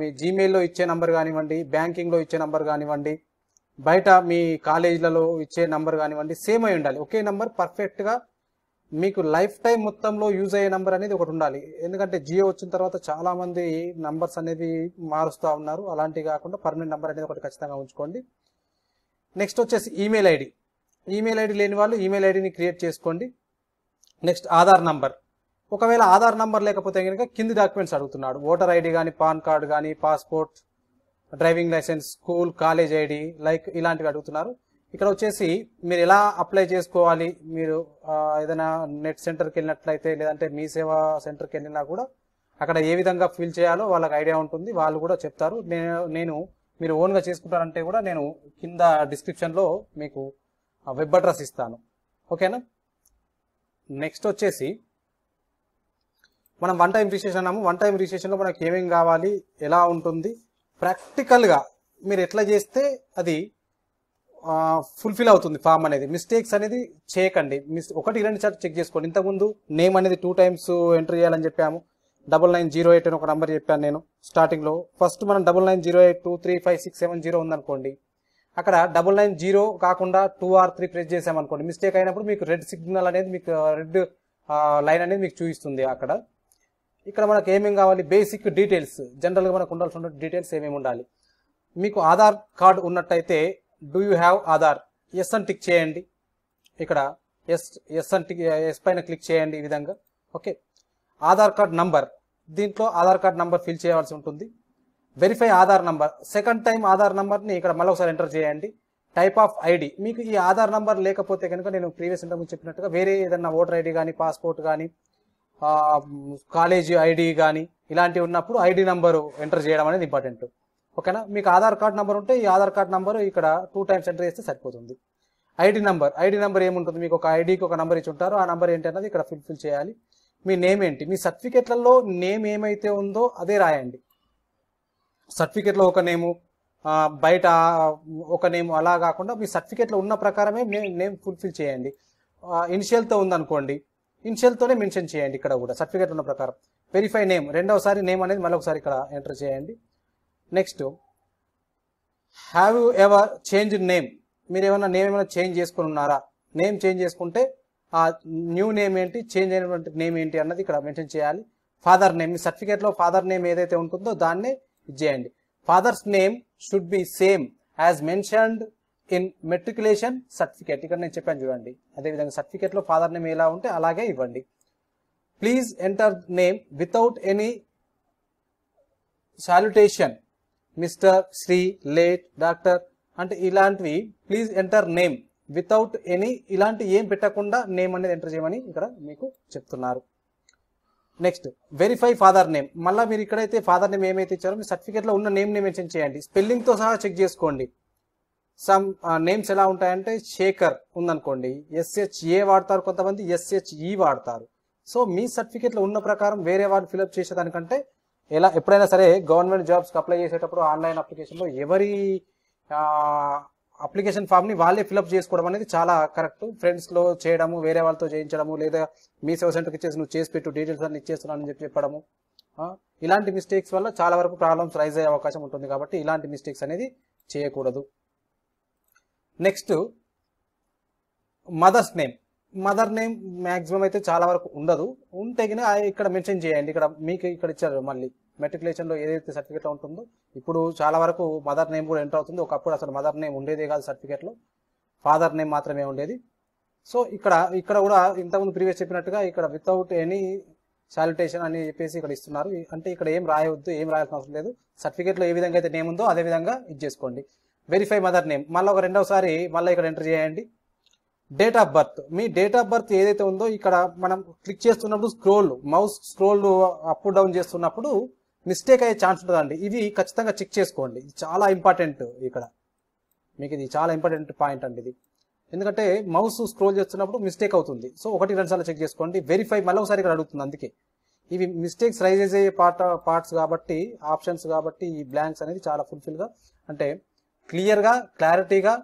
మీ జీమెయిల్లో ఇచ్చే నంబర్ కానివ్వండి బ్యాంకింగ్లో ఇచ్చే నంబర్ కానివ్వండి బయట మీ కాలేజీలలో ఇచ్చే నంబర్ కానివ్వండి సేమ్ అయి ఉండాలి ఒకే నంబర్ పర్ఫెక్ట్గా మీకు లైఫ్ టైం మొత్తంలో యూజ్ అయ్యే నెంబర్ అనేది ఒకటి ఉండాలి ఎందుకంటే జియో వచ్చిన తర్వాత చాలా మంది నంబర్స్ అనేది మారుస్తూ ఉన్నారు అలాంటివి కాకుండా పర్మనెంట్ నెంబర్ అనేది ఒకటి ఖచ్చితంగా ఉంచుకోండి నెక్స్ట్ వచ్చేసి ఈమెయిల్ ఐడి ఈమెయిల్ ఐడి లేని వాళ్ళు ఈమెయిల్ ఐడిని క్రియేట్ చేసుకోండి నెక్స్ట్ ఆధార్ నంబర్ ఒకవేళ ఆధార్ నంబర్ లేకపోతే కనుక కింది డాక్యుమెంట్స్ అడుగుతున్నాడు ఓటర్ ఐడి కానీ పాన్ కార్డు కానీ passport driving licence school college ID like ఇలాంటివి అడుగుతున్నారు ఇక్కడ వచ్చేసి మీరు ఎలా అప్లై చేసుకోవాలి మీరు ఏదైనా నెట్ సెంటర్కి వెళ్ళినట్లయితే లేదంటే మీ సేవా సెంటర్కి వెళ్ళినా కూడా అక్కడ ఏ విధంగా ఫిల్ చేయాలో వాళ్ళకి ఐడియా ఉంటుంది వాళ్ళు కూడా చెప్తారు నేను నేను మీరు ఓన్గా చేసుకుంటారంటే కూడా నేను కింద డిస్క్రిప్షన్లో మీకు వెబ్ అడ్రస్ ఇస్తాను ఓకేనా నెక్స్ట్ వచ్చేసి మనం వన్ టైం రిజిస్ట్రేషన్ అన్నాము వన్ టైం రిజిస్ట్రేషన్లో మనకి ఏమేమి కావాలి ఎలా ఉంటుంది ప్రాక్టికల్గా మీరు ఎట్లా చేస్తే అది ఫుల్ఫిల్ అవుతుంది ఫామ్ అనేది మిస్టేక్స్ అనేది చేయకండి మిస్ ఒకటి రెండు సార్లు చెక్ చేసుకోండి ఇంతకుముందు నేమ్ అనేది టూ టైమ్స్ ఎంటర్ చేయాలని చెప్పాము డబల్ నైన్ జీరో ఎయిట్ అని ఒక నెంబర్ చెప్పాను నేను స్టార్టింగ్లో ఫస్ట్ మనం double nine zero eight two three five six seven zero ఉందనుకోండి అక్కడ డబల్ నైన్ జీరో కాకుండా టూ ఆర్ త్రీ ప్రెస్ చేసామనుకోండి మిస్టేక్ అయినప్పుడు మీకు రెడ్ సిగ్నల్ అనేది మీకు రెడ్ లైన్ అనేది మీకు చూపిస్తుంది అక్కడ ఇక్కడ మనకు ఏమేమి కావాలి బేసిక్ డీటెయిల్స్ జనరల్గా మనకు ఉండాల్సిన డీటెయిల్స్ ఏమేమి ఉండాలి మీకు ఆధార్ కార్డు ఉన్నట్టయితే do you have Aadhaar yes అని టిక్ చేయండి ఇక్కడ ఎస్ ఎస్ అని టిక్ ఎస్ పైన క్లిక్ చేయండి ఈ విధంగా ఓకే ఆధార్ కార్డ్ నంబర్ దీంట్లో ఆధార్ కార్డ్ నంబర్ ఫిల్ చేయవలసి ఉంటుంది verify Aadhaar number second time Aadhaar నంబర్ని ఇక్కడ మళ్ళీ ఒకసారి ఎంటర్ చేయండి టైప్ ఆఫ్ ఐడి మీకు ఈ ఆధార్ నంబర్ లేకపోతే కనుక నేను ప్రీవియస్ ఇంటర్వ్యూ చెప్పినట్టుగా వేరే ఏదైనా ఓటర్ ఐడి కానీ పాస్పోర్ట్ కానీ కాలేజీ ఐడి కానీ ఇలాంటివి ఉన్నప్పుడు ఐడి నంబరు ఎంటర్ చేయడం అనేది ఇంపార్టెంట్ ఓకేనా మీకు ఆధార్ కార్డ్ నెంబర్ ఉంటే ఈ ఆధార్ కార్డ్ నెంబర్ ఇక్కడ టూ టైమ్స్ ఎంటర్ చేస్తే సరిపోతుంది ఐడి నెంబర్ ఐడి నెంబర్ ఏముంటుంది మీకు ఒక ఐడికి ఒక నెంబర్ ఇచ్చి ఉంటారు ఆ నెంబర్ ఏంటి అన్నది ఇక్కడ ఫుల్ఫిల్ చేయాలి మీ నేమ్ ఏంటి మీ సర్టిఫికేట్లలో నేమ్ ఏమైతే ఉందో అదే రాయండి సర్టిఫికేట్లో ఒక నేము బయట ఒక నేమ్ అలా కాకుండా మీ సర్టిఫికేట్లో ఉన్న ప్రకారమే నేమ్ ఫుల్ఫిల్ చేయండి ఇనిషియల్తో ఉందనుకోండి ఇనిషియల్తోనే మెన్షన్ చేయండి ఇక్కడ కూడా సర్టిఫికేట్ ఉన్న ప్రకారం వెరిఫై నేమ్ రెండవసారి నేమ్ అనేది మళ్ళీ ఒకసారి ఇక్కడ ఎంటర్ చేయండి next have you ever change name మీరు ఏమైనా నేమ్ ఏమైనా చేంజ్ చేసుకుని ఉన్నారా నేమ్ చేంజ్ చేసుకుంటే ఆ న్యూ నేమ్ ఏంటి చేంజ్ అయినటువంటి నేమ్ ఏంటి అన్నది ఇక్కడ మెన్షన్ చేయాలి ఫాదర్ నేమ్ మీ సర్టిఫికేట్లో ఫాదర్ నేమ్ ఏదైతే ఉంటుందో దాన్నే చేయండి father's name should be same as mentioned in matriculation certificate ఇక్కడ నేను చెప్పాను చూడండి అదేవిధంగా సర్టిఫికేట్లో ఫాదర్ నేమ్ ఎలా ఉంటే అలాగే ఇవ్వండి please enter name without any salutation mister Shri late doctor అంటే ఇలాంటివి please enter name without any ఇలాంటి ఏం పెట్టకుండా నేమ్ అనేది ఎంటర్ చేయమని ఇక్కడ మీకు చెప్తున్నారు నెక్స్ట్ వెరిఫై ఫాదర్ నేమ్ మళ్ళీ మీరు ఇక్కడైతే ఫాదర్ నేమ్ ఏమైతే ఇచ్చారో మీ సర్టిఫికేట్లో ఉన్న నేమ్ని మెన్షన్ చేయండి స్పెల్లింగ్తో సహా చెక్ చేసుకోండి సమ్ నేమ్స్ ఎలా ఉంటాయంటే శేఖర్ ఉందనుకోండి ఎస్హెచ్ఏ వాడతారు కొంతమంది ఎస్హెచ్ఈ e వాడతారు సో మీ సర్టిఫికేట్లో ఉన్న ప్రకారం వేరే వాళ్ళు ఫిలప్ చేసేదానికంటే ఎలా ఎప్పుడైనా సరే గవర్నమెంట్ జాబ్స్కి అప్లై చేసేటప్పుడు ఆన్లైన్ అప్లికేషన్లో ఎవరి అప్లికేషన్ ఫామ్ని వాళ్ళే ఫిలప్ చేసుకోవడం అనేది చాలా కరెక్ట్ ఫ్రెండ్స్లో చేయడము వేరే వాళ్ళతో చేయించడము లేదా మీ సేవ సెంటర్కి ఇచ్చేసి నువ్వు చేసి పెట్టు డీటెయిల్స్ అన్ని ఇచ్చేస్తున్నాను అని చెప్పి చెప్పడము ఇలాంటి మిస్టేక్స్ వల్ల చాలా వరకు ప్రాబ్లమ్స్ రైజ్ అయ్యే అవకాశం ఉంటుంది కాబట్టి ఇలాంటి మిస్టేక్స్ అనేది చేయకూడదు next mother's name mother name maximum అయితే చాలా వరకు ఉండదు ఉంటే ఇక్కడ మెన్షన్ చేయండి ఇక్కడ మీకు ఇక్కడ ఇచ్చారు మళ్ళీ మెట్రికులేషన్లో ఏదైతే సర్టిఫికేట్లో ఉంటుందో ఇప్పుడు చాలా వరకు మదర్ నేమ్ కూడా ఎంటర్ అవుతుంది ఒకప్పుడు అసలు మదర్ నేమ్ ఉండేదే కాదు సర్టిఫికేట్లో ఫాదర్ నేమ్ మాత్రమే ఉండేది సో ఇక్కడ ఇక్కడ కూడా ఇంతకుముందు ప్రీవియస్ చెప్పినట్టుగా ఇక్కడ వితౌట్ ఎనీ శాలిటేషన్ అని చెప్పేసి ఇక్కడ ఇస్తున్నారు అంటే ఇక్కడ ఏం రాయవద్దు ఏం రాయాల్సిన అవసరం లేదు సర్టిఫికేట్లో ఏ విధంగా అయితే నేమ్ ఉందో అదే విధంగా ఇది చేసుకోండి వెరిఫై మదర్ నేమ్ మళ్ళీ ఒక రెండవసారి మళ్ళీ ఇక్కడ ఎంటర్ చేయండి డేట్ ఆఫ్ బర్త్ మీ డేట్ ఆఫ్ బర్త్ ఏదైతే ఉందో ఇక్కడ మనం క్లిక్ చేస్తున్నప్పుడు scroll mouse scroll up down చేస్తున్నప్పుడు మిస్టేక్ అయ్యే ఛాన్స్ ఉంటుందండి ఇది ఖచ్చితంగా చెక్ చేసుకోండి చాలా ఇంపార్టెంట్ ఇక్కడ మీకు ఇది చాలా ఇంపార్టెంట్ పాయింట్ అండి ఇది ఎందుకంటే మౌస్ స్క్రోల్ చేస్తున్నప్పుడు మిస్టేక్ అవుతుంది సో ఒకటి రెండు సార్లు చెక్ చేసుకోండి వెరిఫై మళ్ళీ ఒకసారి ఇక్కడ అడుగుతుంది అందుకే ఇవి మిస్టేక్స్ రైజెస్ అయ్యే పార్ట్ పార్ట్స్ కాబట్టి ఆప్షన్స్ కాబట్టి ఈ బ్లాంక్స్ అనేది చాలా ఫుల్ఫిల్గా అంటే క్లియర్గా క్లారిటీగా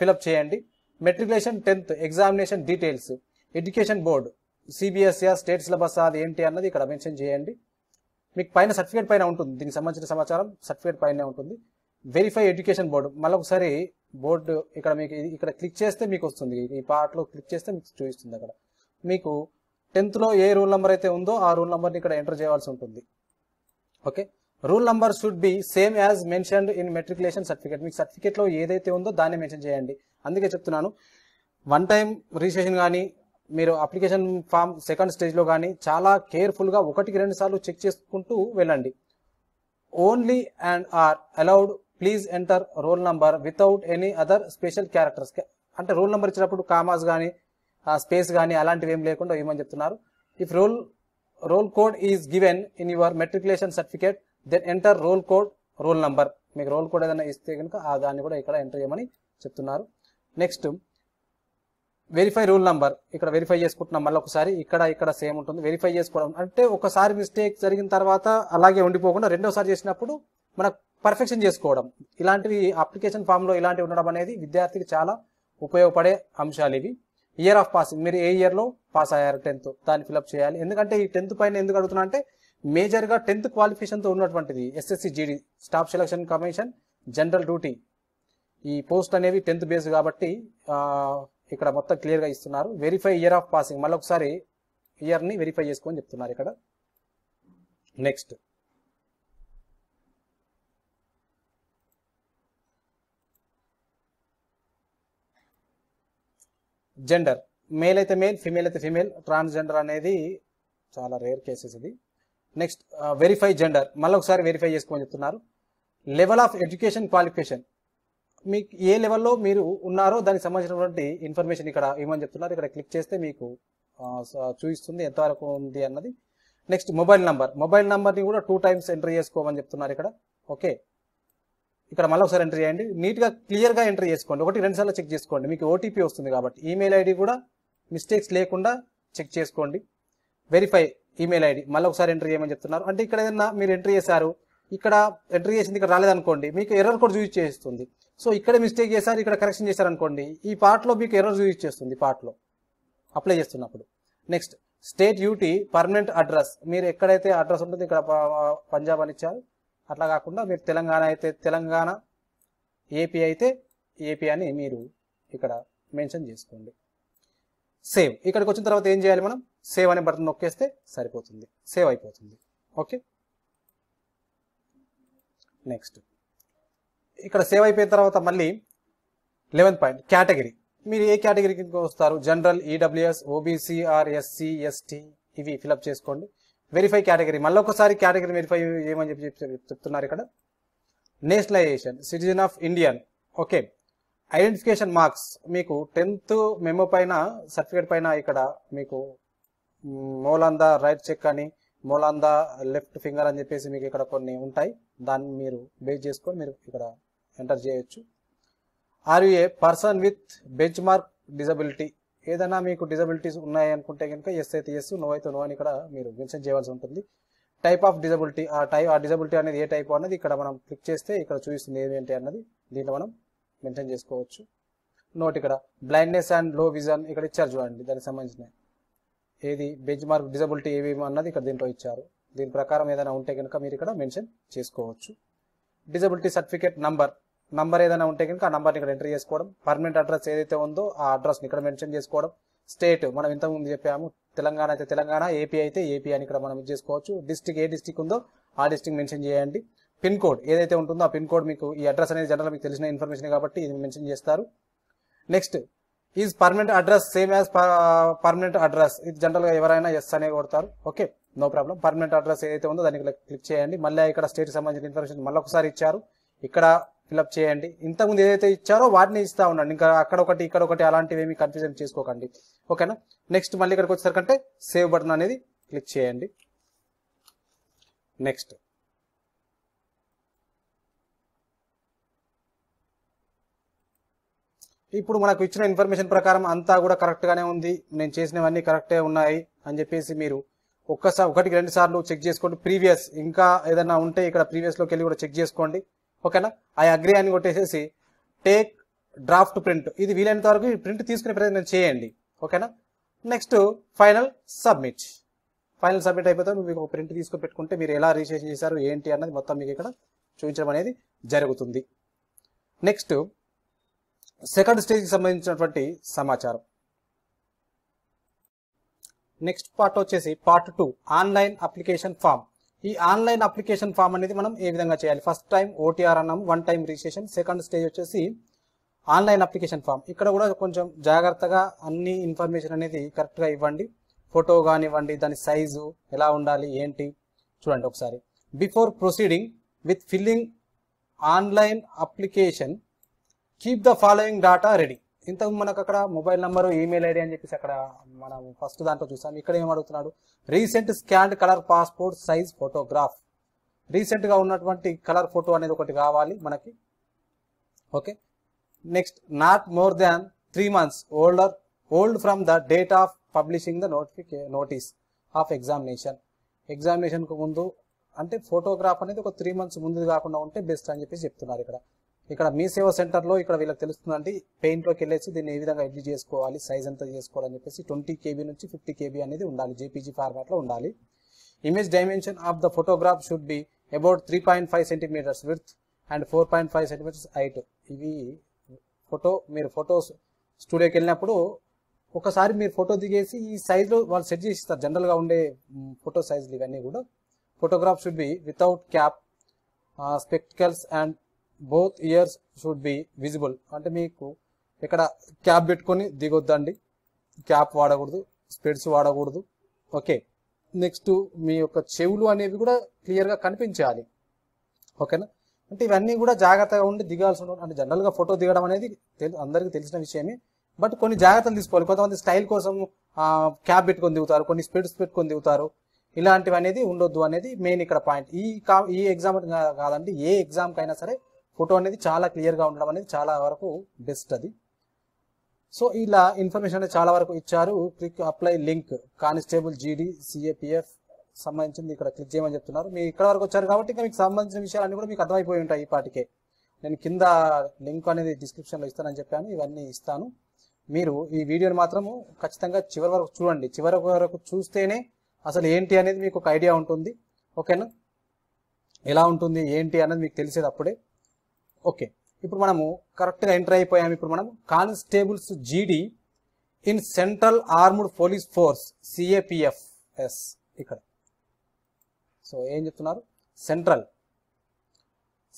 ఫిలప్ చేయండి matriculation tenth examination details education board CBSE state syllabus అది ఏంటి అన్నది ఇక్కడ మెన్షన్ చేయండి మీకు పైన సర్టిఫికేట్ పైన ఉంటుంది దీనికి సంబంధించిన సమాచారం సర్టిఫికేట్ పైన ఉంటుంది వెరిఫై ఎడ్యుకేషన్ బోర్డు మళ్ళీ ఒకసారి బోర్డు ఇక్కడ మీకు ఇక్కడ క్లిక్ చేస్తే మీకు వస్తుంది ఈ పార్ట్లో క్లిక్ చేస్తే మీకు చూపిస్తుంది అక్కడ మీకు టెన్త్లో ఏ రూల్ నెంబర్ అయితే ఉందో ఆ రూల్ నెంబర్ని ఇక్కడ ఎంటర్ చేయాల్సి ఉంటుంది okay roll number should be same as mentioned in matriculation certificate మీకు సర్టిఫికేట్లో ఏదైతే ఉందో దాన్ని మెన్షన్ చేయండి అందుకే చెప్తున్నాను వన్ టైం రిజిస్ట్రేషన్ కానీ మీరు అప్లికేషన్ ఫామ్ సెకండ్ స్టేజ్లో కానీ చాలా కేర్ఫుల్గా ఒకటికి రెండు సార్లు చెక్ చేసుకుంటూ వెళ్ళండి only and or allowed please enter roll number without any other special characters అంటే రోల్ నెంబర్ ఇచ్చినప్పుడు కామాస్ కానీ స్పేస్ కానీ అలాంటివి ఏం లేకుండా ఏమని చెప్తున్నారు if roll roll code is given in your matriculation certificate then enter roll code roll number మీకు రోల్ కోడ్ ఏదైనా ఇస్తే కనుక ఆ దాన్ని కూడా ఇక్కడ ఎంటర్ చేయమని చెప్తున్నారు నెక్స్ట్ వెరిఫై రూల్ నంబర్ ఇక్కడ వెరిఫై చేసుకుంటున్నాం మళ్ళీ ఒకసారి ఇక్కడ ఇక్కడ సేమ్ ఉంటుంది వెరిఫై చేసుకోవడం అంటే ఒకసారి మిస్టేక్ జరిగిన తర్వాత అలాగే ఉండిపోకుండా రెండోసారి చేసినప్పుడు మన పర్ఫెక్షన్ చేసుకోవడం ఇలాంటివి అప్లికేషన్ ఫామ్లో ఇలాంటివి ఉండడం అనేది విద్యార్థికి చాలా ఉపయోగపడే అంశాలు ఇవి ఇయర్ ఆఫ్ పాసింగ్ మీరు ఏ ఇయర్లో పాస్ అయ్యారు టెన్త్ దాన్ని ఫిలప్ చేయాలి ఎందుకంటే ఈ టెన్త్ పైన ఎందుకు అడుగుతున్నా అంటే మేజర్గా టెన్త్ క్వాలిఫికేషన్తో ఉన్నటువంటిది SSC GD staff selection commission general duty ఈ పోస్ట్ అనేవి టెన్త్ బేస్ కాబట్టి ఇక్కడ మొత్తం క్లియర్గా ఇస్తున్నారు వెరిఫై ఇయర్ ఆఫ్ పాసింగ్ మళ్ళీ ఒకసారి ఇయర్ని వెరిఫై చేసుకొని చెప్తున్నారు ఇక్కడ నెక్స్ట్ జెండర్ మేల్ అయితే మేల్ ఫిమేల్ అయితే ఫిమేల్ ట్రాన్స్జెండర్ అనేది చాలా రేర్ కేసెస్ ఇది నెక్స్ట్ వెరిఫై జెండర్ మళ్ళీ ఒకసారి వెరిఫై చేసుకోమని చెప్తున్నారు లెవెల్ ఆఫ్ ఎడ్యుకేషన్ క్వాలిఫికేషన్ మీకు ఏ లెవెల్లో మీరు ఉన్నారో దానికి సంబంధించినటువంటి ఇన్ఫర్మేషన్ ఇక్కడ ఏమని చెప్తున్నారు ఇక్కడ క్లిక్ చేస్తే మీకు చూపిస్తుంది ఎంతవరకు ఉంది అన్నది నెక్స్ట్ మొబైల్ నంబర్ మొబైల్ నంబర్ని కూడా టూ టైమ్స్ ఎంటర్ చేసుకోమని చెప్తున్నారు ఇక్కడ ఓకే ఇక్కడ మళ్ళీ ఒకసారి ఎంటర్ చేయండి నీట్గా క్లియర్గా ఎంటర్ చేసుకోండి ఒకటి రెండుసార్లు చెక్ చేసుకోండి మీకు ఓటీపీ వస్తుంది కాబట్టి ఈమెయిల్ ఐడి కూడా మిస్టేక్స్ లేకుండా చెక్ చేసుకోండి వెరిఫై ఈమెయిల్ ఐడి మళ్ళీ ఒకసారి ఎంటర్ చేయమని చెప్తున్నారు అంటే ఇక్కడ ఏదైనా మీరు ఎంటర్ చేశారు ఇక్కడ ఎంటర్ చేసింది ఇక్కడ రాలేదనుకోండి మీకు ఎర్రర్ కూడా చూసి చేస్తుంది సో ఇక్కడ మిస్టేక్ చేశారు ఇక్కడ కరెక్షన్ చేశారు అనుకోండి ఈ పార్ట్లో మీకు ఎర్రర్ యూజ్ చేస్తుంది పార్ట్లో అప్లై చేస్తున్నప్పుడు next state UT permanent address మీరు ఎక్కడైతే అడ్రస్ ఉంటుంది ఇక్కడ పంజాబ్ అని ఇచ్చారు అట్లా కాకుండా మీరు తెలంగాణ అయితే తెలంగాణ ఏపీ అయితే ఏపీ అని మీరు ఇక్కడ మెన్షన్ చేసుకోండి సేవ్ ఇక్కడికి వచ్చిన తర్వాత ఏం చేయాలి మనం సేవ్ అనే బటన్ నొక్కేస్తే సరిపోతుంది సేవ్ అయిపోతుంది ఓకే నెక్స్ట్ ఇక్కడ సేవ్ అయిపోయిన తర్వాత మళ్ళీ లెవెన్ పాయింట్ కేటగిరీ మీరు ఏ కేటగిరీ కింద వస్తారు general EWS OBC or SC ST ఇవి ఫిలప్ చేసుకోండి వెరిఫై కేటగిరీ మళ్ళీ ఒకసారి కేటగిరీ వెరిఫై ఏమని చెప్పి చెప్తున్నారు ఇక్కడ nationalization citizen of Indian okay identification marks మీకు టెన్త్ మెమో పైన సర్టిఫికేట్ పైన ఇక్కడ మీకు మూలంద రైట్ చెక్ అని మూలంద లెఫ్ట్ ఫింగర్ అని చెప్పేసి మీకు ఇక్కడ కొన్ని ఉంటాయి దాన్ని మీరు బేస్ చేసుకొని మీరు ఇక్కడ ఎంటర్ చేయొచ్చు are you a person with benchmark disability ఏదైనా మీకు డిజబిలిటీస్ ఉన్నాయి అనుకుంటే కనుక ఎస్ అయితే ఎస్ నో అయితే నో అని ఇక్కడ మీరు మెన్షన్ చేయాల్సి ఉంటుంది టైప్ ఆఫ్ డిజబిలిటీ ఆ టైప్ ఆ డిజబిలిటీ అనేది ఏ టైప్ అన్నది ఇక్కడ మనం క్లిక్ చేస్తే ఇక్కడ చూపిస్తుంది ఏమేంటి అన్నది దీంట్లో మనం మెన్షన్ చేసుకోవచ్చు నోట్ ఇక్కడ బ్లైండ్నెస్ అండ్ లో విజన్ ఇక్కడ ఇచ్చారు చూడండి దానికి సంబంధించిన ఏది బెంచ్ మార్క్ డిజబిలిటీ ఏవేమి అన్నది ఇక్కడ దీంట్లో ఇచ్చారు దీని ప్రకారం ఏదైనా ఉంటే కనుక మీరు ఇక్కడ మెన్షన్ చేసుకోవచ్చు డిజబిలిటీ సర్టిఫికేట్ నంబర్ నంబర్ ఏదైనా ఉంటే కనుక ఆ నంబర్ని ఇక్కడ ఎంటర్ చేసుకోవడం పర్మనెంట్ అడ్రస్ ఏదైతే ఉందో ఆ అడ్రస్ని ఇక్కడ మెన్షన్ చేసుకోవడం స్టేట్ మనం ఇంతకుముందు చెప్పాము తెలంగాణ అయితే తెలంగాణ ఏపీ అయితే ఏపీ అని ఇక్కడ మనం ఇది చేసుకోవచ్చు డిస్టిక్ ఏ డిస్టిక్ ఉందో ఆ డిస్టిక్ మెన్షన్ చేయండి పిన్ కోడ్ ఏదైతే ఉంటుందో ఆ పిన్ కోడ్ మీకు ఈ అడ్రస్ అనేది జనరల్ మీకు తెలిసిన ఇన్ఫర్మేషన్ కాబట్టి ఇది మెన్షన్ చేస్తారు next is permanent address same as permanent address ఇది జనరల్గా ఎవరైనా ఎస్ అనే కొడతారు okay no problem permanent address ఏదైతే ఉందో దానికి క్లిక్ చేయండి మళ్ళీ ఇక్కడ స్టేట్ సంబంధించిన ఇన్ఫర్మేషన్ మళ్ళీ ఒకసారి ఇచ్చారు ఇక్కడ ఫిలప్ చేయండి ఇంతకుముందు ఏదైతే ఇచ్చారో వాటిని ఇస్తా ఉండండి ఇంకా అక్కడ ఒకటి ఇక్కడ ఒకటి అలాంటివి ఏమి కన్ఫ్యూజన్ చేసుకోకండి ఓకేనా నెక్స్ట్ మళ్ళీ ఇక్కడికి వచ్చేసరికంటే సేవ్ బటన్ అనేది క్లిక్ చేయండి నెక్స్ట్ ఇప్పుడు మనకు ఇచ్చిన ఇన్ఫర్మేషన్ ప్రకారం అంతా కూడా కరెక్ట్గానే ఉంది నేను చేసినవన్నీ కరెక్టే ఉన్నాయి అని చెప్పేసి మీరు ఒక్కసారి ఒకటికి రెండు సార్లు చెక్ చేసుకోండి ప్రీవియస్ ఇంకా ఏదైనా ఉంటే ఇక్కడ ప్రీవియస్లోకి వెళ్ళి కూడా చెక్ చేసుకోండి ఓకేనా ఐ అగ్రి అని కొట్టేసేసి టేక్ డ్రాఫ్ట్ ప్రింట్ ఇది వీలైనంత వరకు ఈ ప్రింట్ తీసుకునే ప్రయత్నం చేయండి ఓకేనా next final submit final submit అయిపోతే మీకు ఒక ప్రింట్ తీసుకుని పెట్టుకుంటే మీరు ఎలా రిజిస్ట్రేషన్ చేశారు ఏంటి అన్నది మొత్తం మీకు ఇక్కడ చూపించడం అనేది జరుగుతుంది నెక్స్ట్ సెకండ్ స్టేజ్కి సంబంధించినటువంటి సమాచారం నెక్స్ట్ పార్ట్ వచ్చేసి part two online application form ఈ ఆన్లైన్ అప్లికేషన్ ఫామ్ అనేది మనం ఏ విధంగా చేయాలి ఫస్ట్ టైం ఓటీఆర్ అన్నాము one time registration second stage వచ్చేసి ఆన్లైన్ అప్లికేషన్ ఫామ్ ఇక్కడ కూడా కొంచెం జాగ్రత్తగా అన్ని ఇన్ఫర్మేషన్ అనేది కరెక్ట్గా ఇవ్వండి ఫోటో కానివ్వండి దాని సైజు ఎలా ఉండాలి ఏంటి చూడండి ఒకసారి before proceeding with filling online application keep the following data ready ఇంతకు మనకు అక్కడ మొబైల్ నంబర్ ఈమెయిల్ ఐడి అని చెప్పేసి అక్కడ మనం ఫస్ట్ దాంట్లో చూసాం ఇక్కడ ఏం అడుగుతున్నాడు recent scanned colour passport size photograph రీసెంట్గా ఉన్నటువంటి కలర్ ఫోటో అనేది ఒకటి కావాలి మనకి okay next not more than three months older old from the date of publishing the నోటిఫికే నోటీస్ ఆఫ్ ఎగ్జామినేషన్ ఎగ్జామినేషన్కు ముందు అంటే ఫోటోగ్రాఫ్ అనేది ఒక త్రీ మంత్స్ ముందు కాకుండా ఉంటే బెస్ట్ అని చెప్పేసి చెప్తున్నారు ఇక్కడ ఇక్కడ మీ సేవ సెంటర్లో ఇక్కడ వీళ్ళకి తెలుస్తుందండి పెయింట్లోకి వెళ్ళేసి దీన్ని ఏ విధంగా ఎడిట్ చేసుకోవాలి సైజ్ ఎంత చేసుకోవాలని చెప్పేసి ట్వంటీ కేబీ నుంచి ఫిఫ్టీ కేబీ అనేది ఉండాలి జేపీజీ ఫార్మాట్లో ఉండాలి image dimension of the photograph should be about three point five centimetres width and four point five centimetres height ఇవి ఫోటో మీరు ఫొటోస్ స్టూడియోకి వెళ్ళినప్పుడు ఒకసారి మీరు ఫోటో దిగేసి ఈ సైజులో వాళ్ళు సెట్ చేసి ఇస్తారు జనరల్గా ఉండే ఫోటో సైజులు ఇవన్నీ కూడా photograph should be without cap spectacles and both ears should be visible అంటే మీకు ఇక్కడ క్యాప్ పెట్టుకొని దిగొద్దండి క్యాప్ వాడకూడదు స్పెడ్స్ వాడకూడదు ఓకే నెక్స్ట్ మీ యొక్క చెవులు అనేవి కూడా క్లియర్గా కనిపించాలి ఓకేనా అంటే ఇవన్నీ కూడా జాగ్రత్తగా ఉండి దిగాల్సి ఉంటుంది అంటే జనరల్గా ఫోటో దిగడం అనేది అందరికీ తెలిసిన విషయమే బట్ కొన్ని జాగ్రత్తలు తీసుకోవాలి కొంతమంది స్టైల్ కోసం క్యాప్ పెట్టుకొని దిగుతారు కొన్ని స్పెడ్స్ పెట్టుకొని దిగుతారు ఇలాంటివి అనేది ఉండొద్దు అనేది మెయిన్ ఇక్కడ పాయింట్ ఈ ఈ ఎగ్జామ్ కాదండి ఏ ఎగ్జామ్కైనా సరే ఫోటో అనేది చాలా క్లియర్గా ఉండడం అనేది చాలా వరకు బెస్ట్ అది సో ఇలా ఇన్ఫర్మేషన్ అనేది చాలా వరకు ఇచ్చారు click apply link constable GD CAPF సంబంధించింది ఇక్కడ క్లిక్ చేయమని చెప్తున్నారు మీరు ఇక్కడ వరకు వచ్చారు కాబట్టి ఇంకా మీకు సంబంధించిన విషయాలన్నీ కూడా మీకు అర్థమైపోయి ఉంటాయి ఈ పాటికే నేను కింద లింక్ అనేది డిస్క్రిప్షన్లో ఇస్తానని చెప్పాను ఇవన్నీ ఇస్తాను మీరు ఈ వీడియోని మాత్రము ఖచ్చితంగా చివరి వరకు చూడండి చివరి వరకు చూస్తేనే అసలు ఏంటి అనేది మీకు ఒక ఐడియా ఉంటుంది ఓకేనా ఎలా ఉంటుంది ఏంటి అనేది మీకు తెలిసేది అప్పుడే ఓకే ఇప్పుడు మనము కరెక్ట్గా ఎంటర్ అయిపోయాము ఇప్పుడు మనం constables GD in central armed police force CAPFs ఇక్కడ సో ఏం చెప్తున్నారు central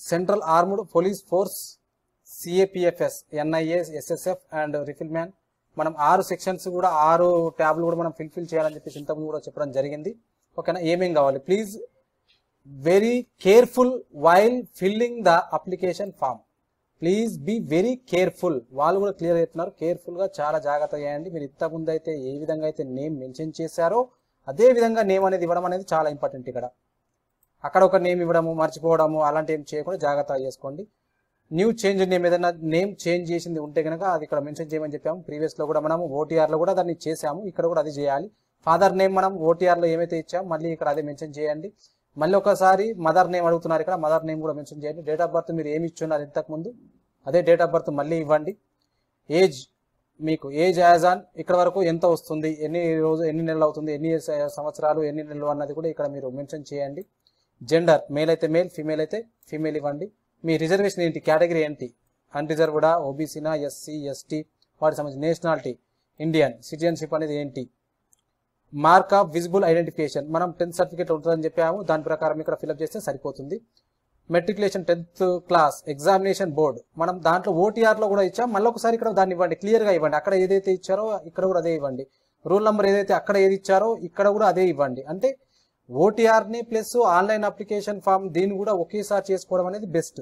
central armed police force CAPFs NIA SSF and rifleman మనం ఆరు సెక్షన్స్ కూడా ఆరు ట్యాబ్లు కూడా మనం ఫిల్ఫిల్ చేయాలని చెప్పేసి ఇంతకుముందు కూడా చెప్పడం జరిగింది ఓకేనా ఏమేం కావాలి please very careful while filling the application form please be very careful వాళ్ళు కూడా క్లియర్ అవుతున్నారు కేర్ఫుల్గా చాలా జాగ్రత్త చేయండి మీరు ముందు అయితే ఏ విధంగా అయితే నేమ్ మెన్షన్ చేశారో అదే విధంగా నేమ్ అనేది ఇవ్వడం అనేది చాలా ఇంపార్టెంట్ ఇక్కడ అక్కడ ఒక నేమ్ ఇవ్వడము మర్చిపోవడము అలాంటి ఏం చేయకుండా జాగ్రత్త చేసుకోండి న్యూ చేంజ్ నేమ్ ఏదైనా నేమ్ చేంజ్ చేసింది ఉంటే కనుక అది ఇక్కడ మెన్షన్ చేయమని చెప్పాము ప్రీవియస్లో కూడా మనము ఓటీఆర్లో కూడా దాన్ని చేసాము ఇక్కడ కూడా అది చేయాలి ఫాదర్ నేమ్ మనం ఓటీఆర్లో ఏమైతే ఇచ్చాము మళ్ళీ ఇక్కడ అదే మెన్షన్ చేయండి మళ్ళీ ఒకసారి మదర్ నేమ్ అడుగుతున్నారు ఇక్కడ మదర్ నేమ్ కూడా మెన్షన్ చేయండి డేట్ ఆఫ్ బర్త్ మీరు ఏమి ఇచ్చున్నారు ఇంతకుముందు అదే డేట్ ఆఫ్ బర్త్ మళ్ళీ ఇవ్వండి ఏజ్ మీకు ఏజ్ యాజ్ ఆన్ ఇక్కడ వరకు ఎంత వస్తుంది ఎన్ని రోజు ఎన్ని నెలలు అవుతుంది ఎన్ని సంవత్సరాలు ఎన్ని నెలలు అన్నది కూడా ఇక్కడ మీరు మెన్షన్ చేయండి జెండర్ మేల్ అయితే మేల్ ఫీమేల్ అయితే ఫీమేల్ ఇవ్వండి మీ రిజర్వేషన్ ఏంటి కేటగిరీ ఏంటి అన్రిజర్వ్డా ఓబీసీనా ఎస్సీ ఎస్టీ వాటికి సంబంధించి నేషనాలిటీ ఇండియన్ సిటిజన్షిప్ అనేది ఏంటి మార్క్ ఆఫ్ విజిబుల్ ఐడెంటిఫికేషన్ మనం టెన్త్ సర్టిఫికేట్ ఉంటుందని చెప్పాము దాని ప్రకారం ఇక్కడ ఫిలప్ చేస్తే సరిపోతుంది matriculation tenth class examination board మనం దాంట్లో ఓటీఆర్లో కూడా ఇచ్చాం మళ్ళీ ఒకసారి ఇక్కడ దాన్ని ఇవ్వండి క్లియర్గా ఇవ్వండి అక్కడ ఏదైతే ఇచ్చారో ఇక్కడ కూడా అదే ఇవ్వండి రూల్ నెంబర్ ఏదైతే అక్కడ ఏది ఇచ్చారో ఇక్కడ కూడా అదే ఇవ్వండి అంటే ఓటీఆర్ని ప్లస్ ఆన్లైన్ అప్లికేషన్ ఫామ్ దీన్ని కూడా ఒకేసారి చేసుకోవడం అనేది బెస్ట్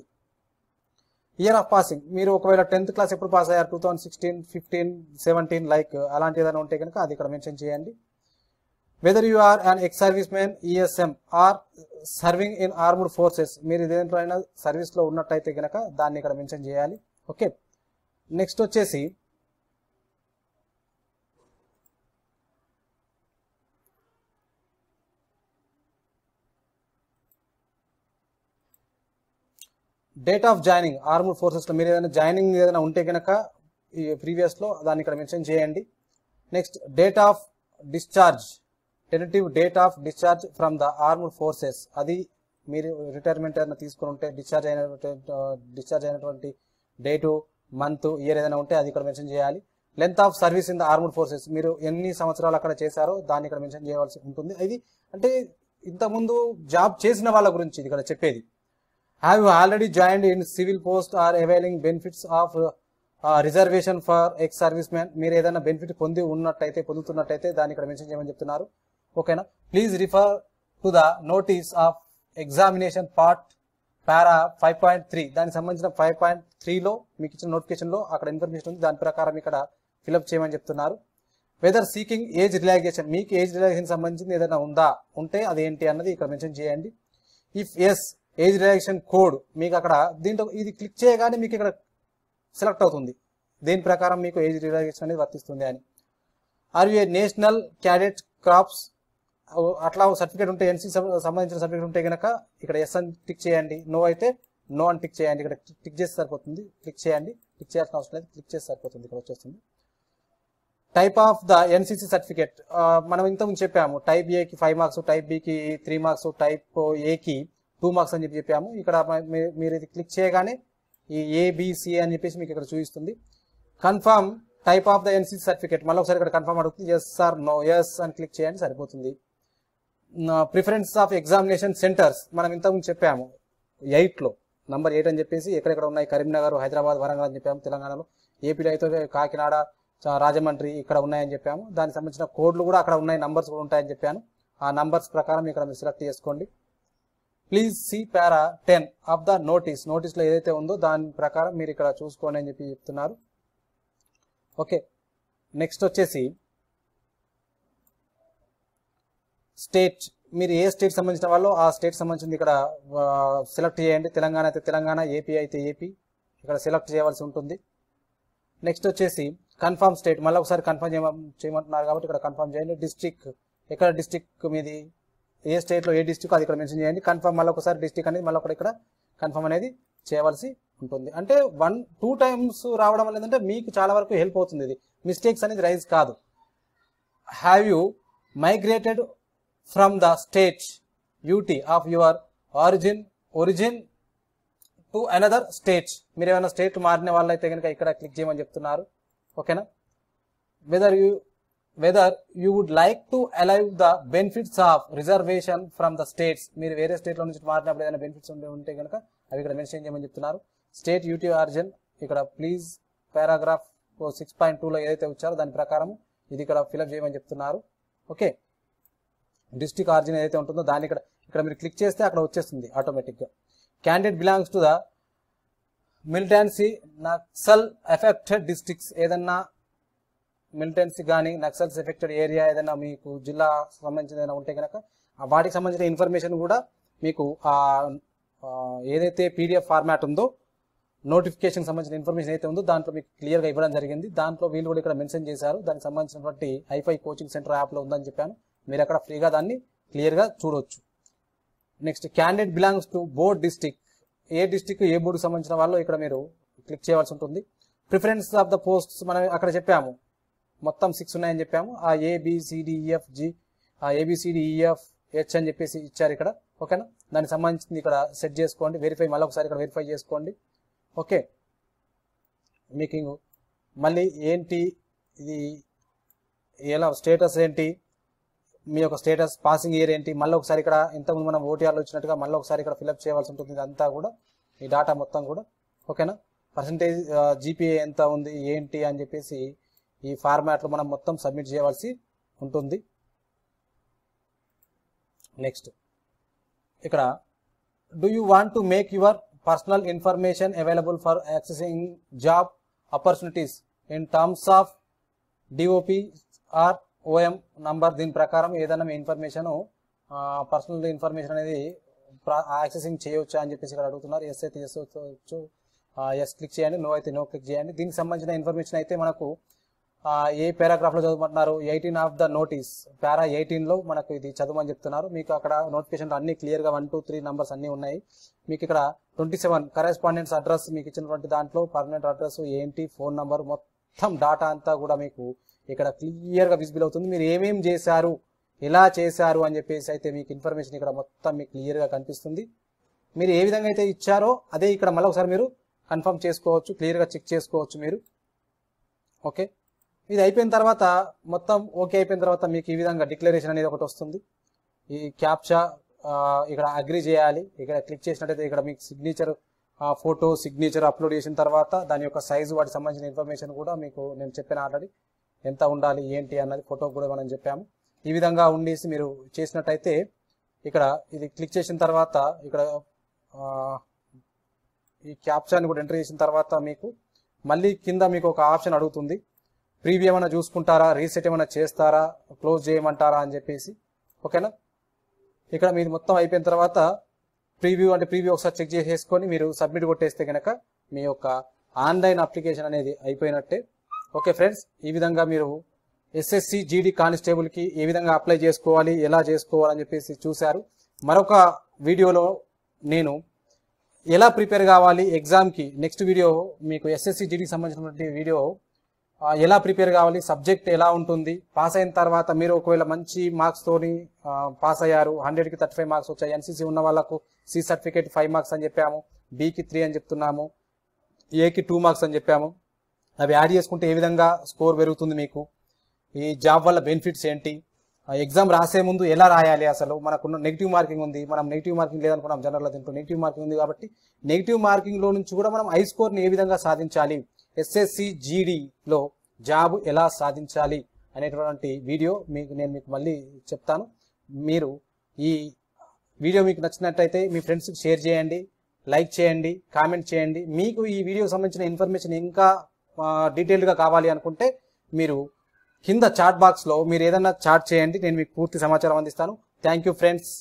ఇయర్ ఆఫ్ పాసింగ్ మీరు ఒకవేళ టెన్త్ క్లాస్ ఎప్పుడు పాస్ అయ్యారు two thousand sixteen fifteen seventeen like అలాంటి ఏదైనా ఉంటే కనుక అది ఇక్కడ మెన్షన్ చేయండి whether you are and ex service men ESM are serving in armed forces మీరు దేంట్లో అయినా సర్వీస్లో ఉన్నట్టయితే కనుక దాన్ని ఇక్కడ మెన్షన్ చేయాలి ఓకే నెక్స్ట్ వచ్చేసి డేట్ ఆఫ్ జాయినింగ్ ఆర్మ్డ్ ఫోర్సెస్లో మీరు ఏదైనా జాయినింగ్ ఏదైనా ఉంటే కనుక ఈ ప్రీవియస్లో దాన్ని ఇక్కడ మెన్షన్ చేయండి next date of discharge tentative date of discharge from the armed forces అది మీరు రిటైర్మెంట్ ఏదైనా తీసుకుని ఉంటే డిశ్చార్జ్ అయిన డిశ్చార్జ్ అయినటువంటి డేటు మంత్ ఇయర్ ఏదైనా ఉంటే అది ఇక్కడ మెన్షన్ చేయాలి length of service in the armed forces మీరు ఎన్ని సంవత్సరాలు అక్కడ చేశారో దాన్ని ఇక్కడ మెన్షన్ చేయవలసి ఉంటుంది ఇది అంటే ఇంతకుముందు జాబ్ చేసిన వాళ్ళ గురించి ఇది ఇక్కడ చెప్పేది have already join in civil post or availing benefits of reservation for ex service man మీరు ఏదైనా బెనిఫిట్ పొంది ఉన్నట్టయితే పొందుతున్నట్టయితే దాన్ని ఇక్కడ మెన్షన్ చేయమని చెప్తున్నారు ఓకేనా please refer to the notice of examination part para five point three దానికి సంబంధించిన ఫైవ్ పాయింట్ త్రీలో మీకు ఇచ్చిన నోటిఫికేషన్లో అక్కడ ఇన్ఫర్మేషన్ ఉంది దాని ప్రకారం ఇక్కడ ఫిలప్ చేయమని చెప్తున్నారు వెదర్ సీకింగ్ ఏజ్ రిలాక్సేషన్ మీకు ఏజ్ రిలాక్సేషన్ సంబంధించింది ఏదైనా ఉందా ఉంటే అది ఏంటి అన్నది ఇక్కడ మెన్షన్ చేయండి if yes age relaxation code మీకు అక్కడ దీంట్లో ఇది క్లిక్ చేయగానే మీకు ఇక్కడ సెలెక్ట్ అవుతుంది దీని ప్రకారం మీకు ఏజ్ రిలాక్సేషన్ అనేది వర్తిస్తుంది అని are you a national cadet corps అట్లా సర్టిఫికేట్ ఉంటే ఎన్సీ సంబంధించిన సర్టిఫికేట్ ఉంటే కనుక ఇక్కడ ఎస్ అని టిక్ చేయండి నో అయితే నో అని టిక్ చేయండి ఇక్కడ టిక్ చేసి సరిపోతుంది క్లిక్ చేయండి క్లిక్ చేయాల్సిన అవసరం లేదు క్లిక్ చేసి సరిపోతుంది ఇక్కడ వచ్చేస్తుంది type of the NCC certificate మనం ఇంతకుముందు చెప్పాము టైప్ ఏకి ఫైవ్ మార్క్స్ టైప్ బికి త్రీ మార్క్స్ టైప్ ఏకి టూ మార్క్స్ అని చెప్పి చెప్పాము ఇక్కడ మీరు ఇది క్లిక్ చేయగానే ఈ ఏబిసి అని చెప్పేసి మీకు ఇక్కడ చూపిస్తుంది confirm type of the NCC certificate మళ్ళీ ఒకసారి ఇక్కడ కన్ఫర్మ్ అడుగుతుంది ఎస్ సార్ నో ఎస్ అని క్లిక్ చేయండి సరిపోతుంది ప్రిఫరెన్స్ ఆఫ్ ఎగ్జామినేషన్ సెంటర్స్ మనం ఇంతకు చెప్పాము ఎయిట్లో నంబర్ ఎయిట్ అని చెప్పేసి ఎక్కడెక్కడ ఉన్నాయి కరీంనగర్ హైదరాబాద్ వరంగల్ అని చెప్పాము తెలంగాణలో ఏపీలో అయితే కాకినాడ రాజమండ్రి ఇక్కడ ఉన్నాయని చెప్పాము దానికి సంబంధించిన కోడ్లు కూడా అక్కడ ఉన్నాయి నంబర్స్ కూడా ఉంటాయని చెప్పాను ఆ నంబర్స్ ప్రకారం ఇక్కడ మీరు సెలెక్ట్ చేసుకోండి please see para ten of the notice నోటీస్లో ఏదైతే ఉందో దాని ప్రకారం మీరు ఇక్కడ చూసుకోండి అని చెప్పి చెప్తున్నారు ఓకే నెక్స్ట్ వచ్చేసి స్టేట్ మీరు ఏ స్టేట్ సంబంధించిన వాళ్ళు ఆ స్టేట్ సంబంధించింది ఇక్కడ సెలెక్ట్ చేయండి తెలంగాణ అయితే తెలంగాణ ఏపీ అయితే ఏపీ ఇక్కడ సెలెక్ట్ చేయవలసి ఉంటుంది నెక్స్ట్ వచ్చేసి కన్ఫర్మ్ స్టేట్ మళ్ళీ ఒకసారి కన్ఫర్మ్ చేయమంటున్నారు కాబట్టి ఇక్కడ కన్ఫర్మ్ చేయండి డిస్ట్రిక్ట్ ఎక్కడ డిస్టిక్ మీది ఏ స్టేట్లో ఏ డిస్టిక్ అది ఇక్కడ మెన్షన్ చేయండి కన్ఫర్మ్ మళ్ళీ ఒకసారి డిస్టిక్ అనేది మళ్ళీ ఇక్కడ కన్ఫర్మ్ అనేది చేయవలసి ఉంటుంది అంటే వన్ టూ టైమ్స్ రావడం అనేది అంటే మీకు చాలా వరకు హెల్ప్ అవుతుంది ఇది మిస్టేక్స్ అనేది రైజ్ కాదు have you migrated from the state ut of your origin origin to another state మీరు ఏమైనా స్టేట్ మారిన వాళ్ళు అయితే కనుక ఇక్కడ క్లిక్ చేయమని చెప్తున్నారు ఓకేనా whether you whether you would like to avail the benefits of reservation from the states మీరు వేరే స్టేట్లో నుంచి మారినప్పుడు ఏదైనా బెనిఫిట్స్ ఉండే ఉంటే కనుక అవి ఇక్కడ మెన్షన్ చేయమని చెప్తున్నారు స్టేట్ యూటీ ఆర్జన్ ఇక్కడ ప్లీజ్ పారాగ్రాఫ్ సిక్స్ పాయింట్ టూలో ఏదైతే వచ్చారో దాని ప్రకారం ఇది ఇక్కడ ఫిలప్ చేయమని చెప్తున్నారు ఓకే డిస్టిక్ ఆరిజిన్ ఏదైతే ఉంటుందో దాన్ని ఇక్కడ ఇక్కడ మీరు క్లిక్ చేస్తే అక్కడ వచ్చేస్తుంది ఆటోమేటిక్గా candidate belongs to the militancy Naxal affected districts ఏదన్నా మిలిటెన్సీ కానీ నక్సల్స్ ఎఫెక్టెడ్ ఏరియా ఏదైనా మీకు జిల్లా సంబంధించిన ఏదైనా ఉంటే కనుక వాటికి సంబంధించిన ఇన్ఫర్మేషన్ కూడా మీకు ఏదైతే పీడిఎఫ్ ఫార్మాట్ ఉందో నోటిఫికేషన్ సంబంధించిన ఇన్ఫర్మేషన్ అయితే ఉందో దాంట్లో మీకు క్లియర్గా ఇవ్వడం జరిగింది దాంట్లో వీళ్ళు కూడా ఇక్కడ మెన్షన్ చేశారు దానికి సంబంధించినటువంటి హైఫై కోచింగ్ సెంటర్ యాప్లో ఉందని చెప్పాను మీరు అక్కడ ఫ్రీగా దాన్ని క్లియర్గా చూడవచ్చు next candidate belongs to border district ఏ డిస్టిక్ ఏ బోర్డుకు సంబంధించిన వాళ్ళు ఇక్కడ మీరు క్లిక్ చేయాల్సి ఉంటుంది ప్రిఫరెన్స్ ఆఫ్ ద పోస్ట్స్ మనం అక్కడ చెప్పాము మొత్తం సిక్స్ ఉన్నాయని చెప్పాము ఆ ఏబిసిడిఈఎఫ్ జి e, ఆ ఏబిసిడిఈఎఫ్ హెచ్ e, అని చెప్పేసి ఇచ్చారు ఇక్కడ ఓకేనా దానికి సంబంధించింది ఇక్కడ సెట్ చేసుకోండి వెరిఫై మళ్ళీ ఒకసారి ఇక్కడ వెరిఫై చేసుకోండి ఓకే మీకు మళ్ళీ ఏంటి ఇది ఎలా స్టేటస్ ఏంటి మీ యొక్క స్టేటస్ పాసింగ్ ఇయర్ ఏంటి మళ్ళీ ఒకసారి ఇక్కడ ఇంతకుముందు మనం ఓటీఆర్లో వచ్చినట్టుగా మళ్ళీ ఒకసారి ఇక్కడ ఫిల్అప్ చేయవలసి ఉంటుంది ఇదంతా కూడా ఈ డాటా మొత్తం కూడా ఓకేనా పర్సంటేజ్ జీపీఏ ఎంత ఉంది ఏంటి అని చెప్పేసి ఈ ఫార్మాట్లో మనం మొత్తం సబ్మిట్ చేయవలసి ఉంటుంది నెక్స్ట్ ఇక్కడ do you want to make your personal information available for accessing job opportunities in terms of DOP R OM number దీని ప్రకారం ఏదైనా ఇన్ఫర్మేషన్ పర్సనల్ ఇన్ఫర్మేషన్ అనేది యాక్సెసింగ్ చేయవచ్చు అని చెప్పేసి ఇక్కడ అడుగుతున్నారు ఎస్ అయితే ఎస్ వచ్చు ఎస్ క్లిక్ చేయండి నో అయితే నో క్లిక్ చేయండి దీనికి సంబంధించిన ఇన్ఫర్మేషన్ అయితే మనకు ఏ పారాగ్రాఫ్లో చదువుకుంటున్నారు eighteen of the notice para ఎయిటీన్లో మనకు ఇది చదవమని చెప్తున్నారు మీకు అక్కడ నోటిఫికేషన్లు అన్ని క్లియర్గా వన్ టూ త్రీ నెంబర్స్ అన్నీ ఉన్నాయి మీకు ఇక్కడ ట్వంటీ సెవెన్ కరెస్పాండెన్స్ అడ్రస్ మీకు ఇచ్చినటువంటి దాంట్లో పర్మనెంట్ అడ్రస్ ఏంటి ఫోన్ నెంబర్ మొత్తం డాటా అంతా కూడా మీకు ఇక్కడ క్లియర్గా విజిబుల్ అవుతుంది మీరు ఏమేం చేశారు ఎలా చేశారు అని చెప్పేసి అయితే మీకు ఇన్ఫర్మేషన్ ఇక్కడ మొత్తం మీకు క్లియర్గా కనిపిస్తుంది మీరు ఏ విధంగా అయితే ఇచ్చారో అదే ఇక్కడ మళ్ళీ ఒకసారి మీరు కన్ఫర్మ్ చేసుకోవచ్చు క్లియర్గా చెక్ చేసుకోవచ్చు మీరు ఓకే ఇది అయిపోయిన తర్వాత మొత్తం ఓకే అయిపోయిన తర్వాత మీకు ఈ విధంగా డిక్లరేషన్ అనేది ఒకటి వస్తుంది ఈ క్యాప్చా ఇక్కడ అగ్రి చేయాలి ఇక్కడ క్లిక్ చేసినట్టయితే ఇక్కడ మీకు సిగ్నేచర్ ఫోటో సిగ్నేచర్ అప్లోడ్ చేసిన తర్వాత దాని యొక్క సైజు వాటికి సంబంధించిన ఇన్ఫర్మేషన్ కూడా మీకు నేను చెప్పాను ఆల్రెడీ ఎంత ఉండాలి ఏంటి అన్నది ఫోటో కూడా మనం చెప్పాము ఈ విధంగా ఉండేసి మీరు చేసినట్టయితే ఇక్కడ ఇది క్లిక్ చేసిన తర్వాత ఇక్కడ ఈ క్యాప్చర్ని కూడా ఎంటర్ చేసిన తర్వాత మీకు మళ్ళీ కింద మీకు ఒక ఆప్షన్ అడుగుతుంది ప్రీవి ఏమైనా చూసుకుంటారా రీసెట్ ఏమైనా చేస్తారా క్లోజ్ చేయమంటారా అని చెప్పేసి ఓకేనా ఇక్కడ మీది మొత్తం అయిపోయిన తర్వాత ప్రీవ్యూ అంటే ప్రీవ్యూ ఒకసారి చెక్ చేసేసుకొని మీరు సబ్మిట్ కొట్టేస్తే కనుక మీ యొక్క ఆన్లైన్ అప్లికేషన్ అనేది అయిపోయినట్టే ఓకే ఫ్రెండ్స్ ఈ విధంగా మీరు ఎస్ఎస్సి జీడీ కానిస్టేబుల్కి ఏ విధంగా అప్లై చేసుకోవాలి ఎలా చేసుకోవాలని చెప్పేసి చూశారు మరొక వీడియోలో నేను ఎలా ప్రిపేర్ కావాలి ఎగ్జామ్కి నెక్స్ట్ వీడియో మీకు ఎస్ఎస్సి జీడీకి సంబంధించినటువంటి వీడియో ఎలా ప్రిపేర్ కావాలి సబ్జెక్ట్ ఎలా ఉంటుంది పాస్ అయిన తర్వాత మీరు ఒకవేళ మంచి మార్క్స్తోని పాస్ అయ్యారు హండ్రెడ్కి థర్టీ ఫైవ్ మార్క్స్ వచ్చాయి ఎన్సీసీ ఉన్న వాళ్ళకు సి సర్టిఫికేట్ ఫైవ్ మార్క్స్ అని చెప్పాము బీకి త్రీ అని చెప్తున్నాము ఏకి టూ మార్క్స్ అని చెప్పాము అవి యాడ్ చేసుకుంటే ఏ విధంగా స్కోర్ పెరుగుతుంది మీకు ఈ జాబ్ వల్ల బెనిఫిట్స్ ఏంటి ఎగ్జామ్ రాసే ముందు ఎలా రాయాలి అసలు మనకున్న నెగిటివ్ మార్కింగ్ ఉంది మనం నెగిటివ్ మార్కింగ్ లేదనుకున్నాం జనరల్ తింటూ నెగిటివ్ మార్కింగ్ ఉంది కాబట్టి నెగిటివ్ మార్కింగ్లో నుంచి కూడా మనం ఐ స్కోర్ని ఏ విధంగా సాధించాలి ఎస్ఎస్సి జీడీలో జాబ్ ఎలా సాధించాలి అనేటువంటి వీడియో మీకు నేను మీకు మళ్ళీ చెప్తాను మీరు ఈ వీడియో మీకు నచ్చినట్టయితే మీ ఫ్రెండ్స్కి షేర్ చేయండి లైక్ చేయండి కామెంట్ చేయండి మీకు ఈ వీడియోకి సంబంధించిన ఇన్ఫర్మేషన్ ఇంకా డీటెయిల్డ్గా కావాలి అనుకుంటే మీరు కింద చాట్ బాక్స్లో మీరు ఏదైనా చాట్ చేయండి నేను మీకు పూర్తి సమాచారం అందిస్తాను థ్యాంక్ యూ ఫ్రెండ్స్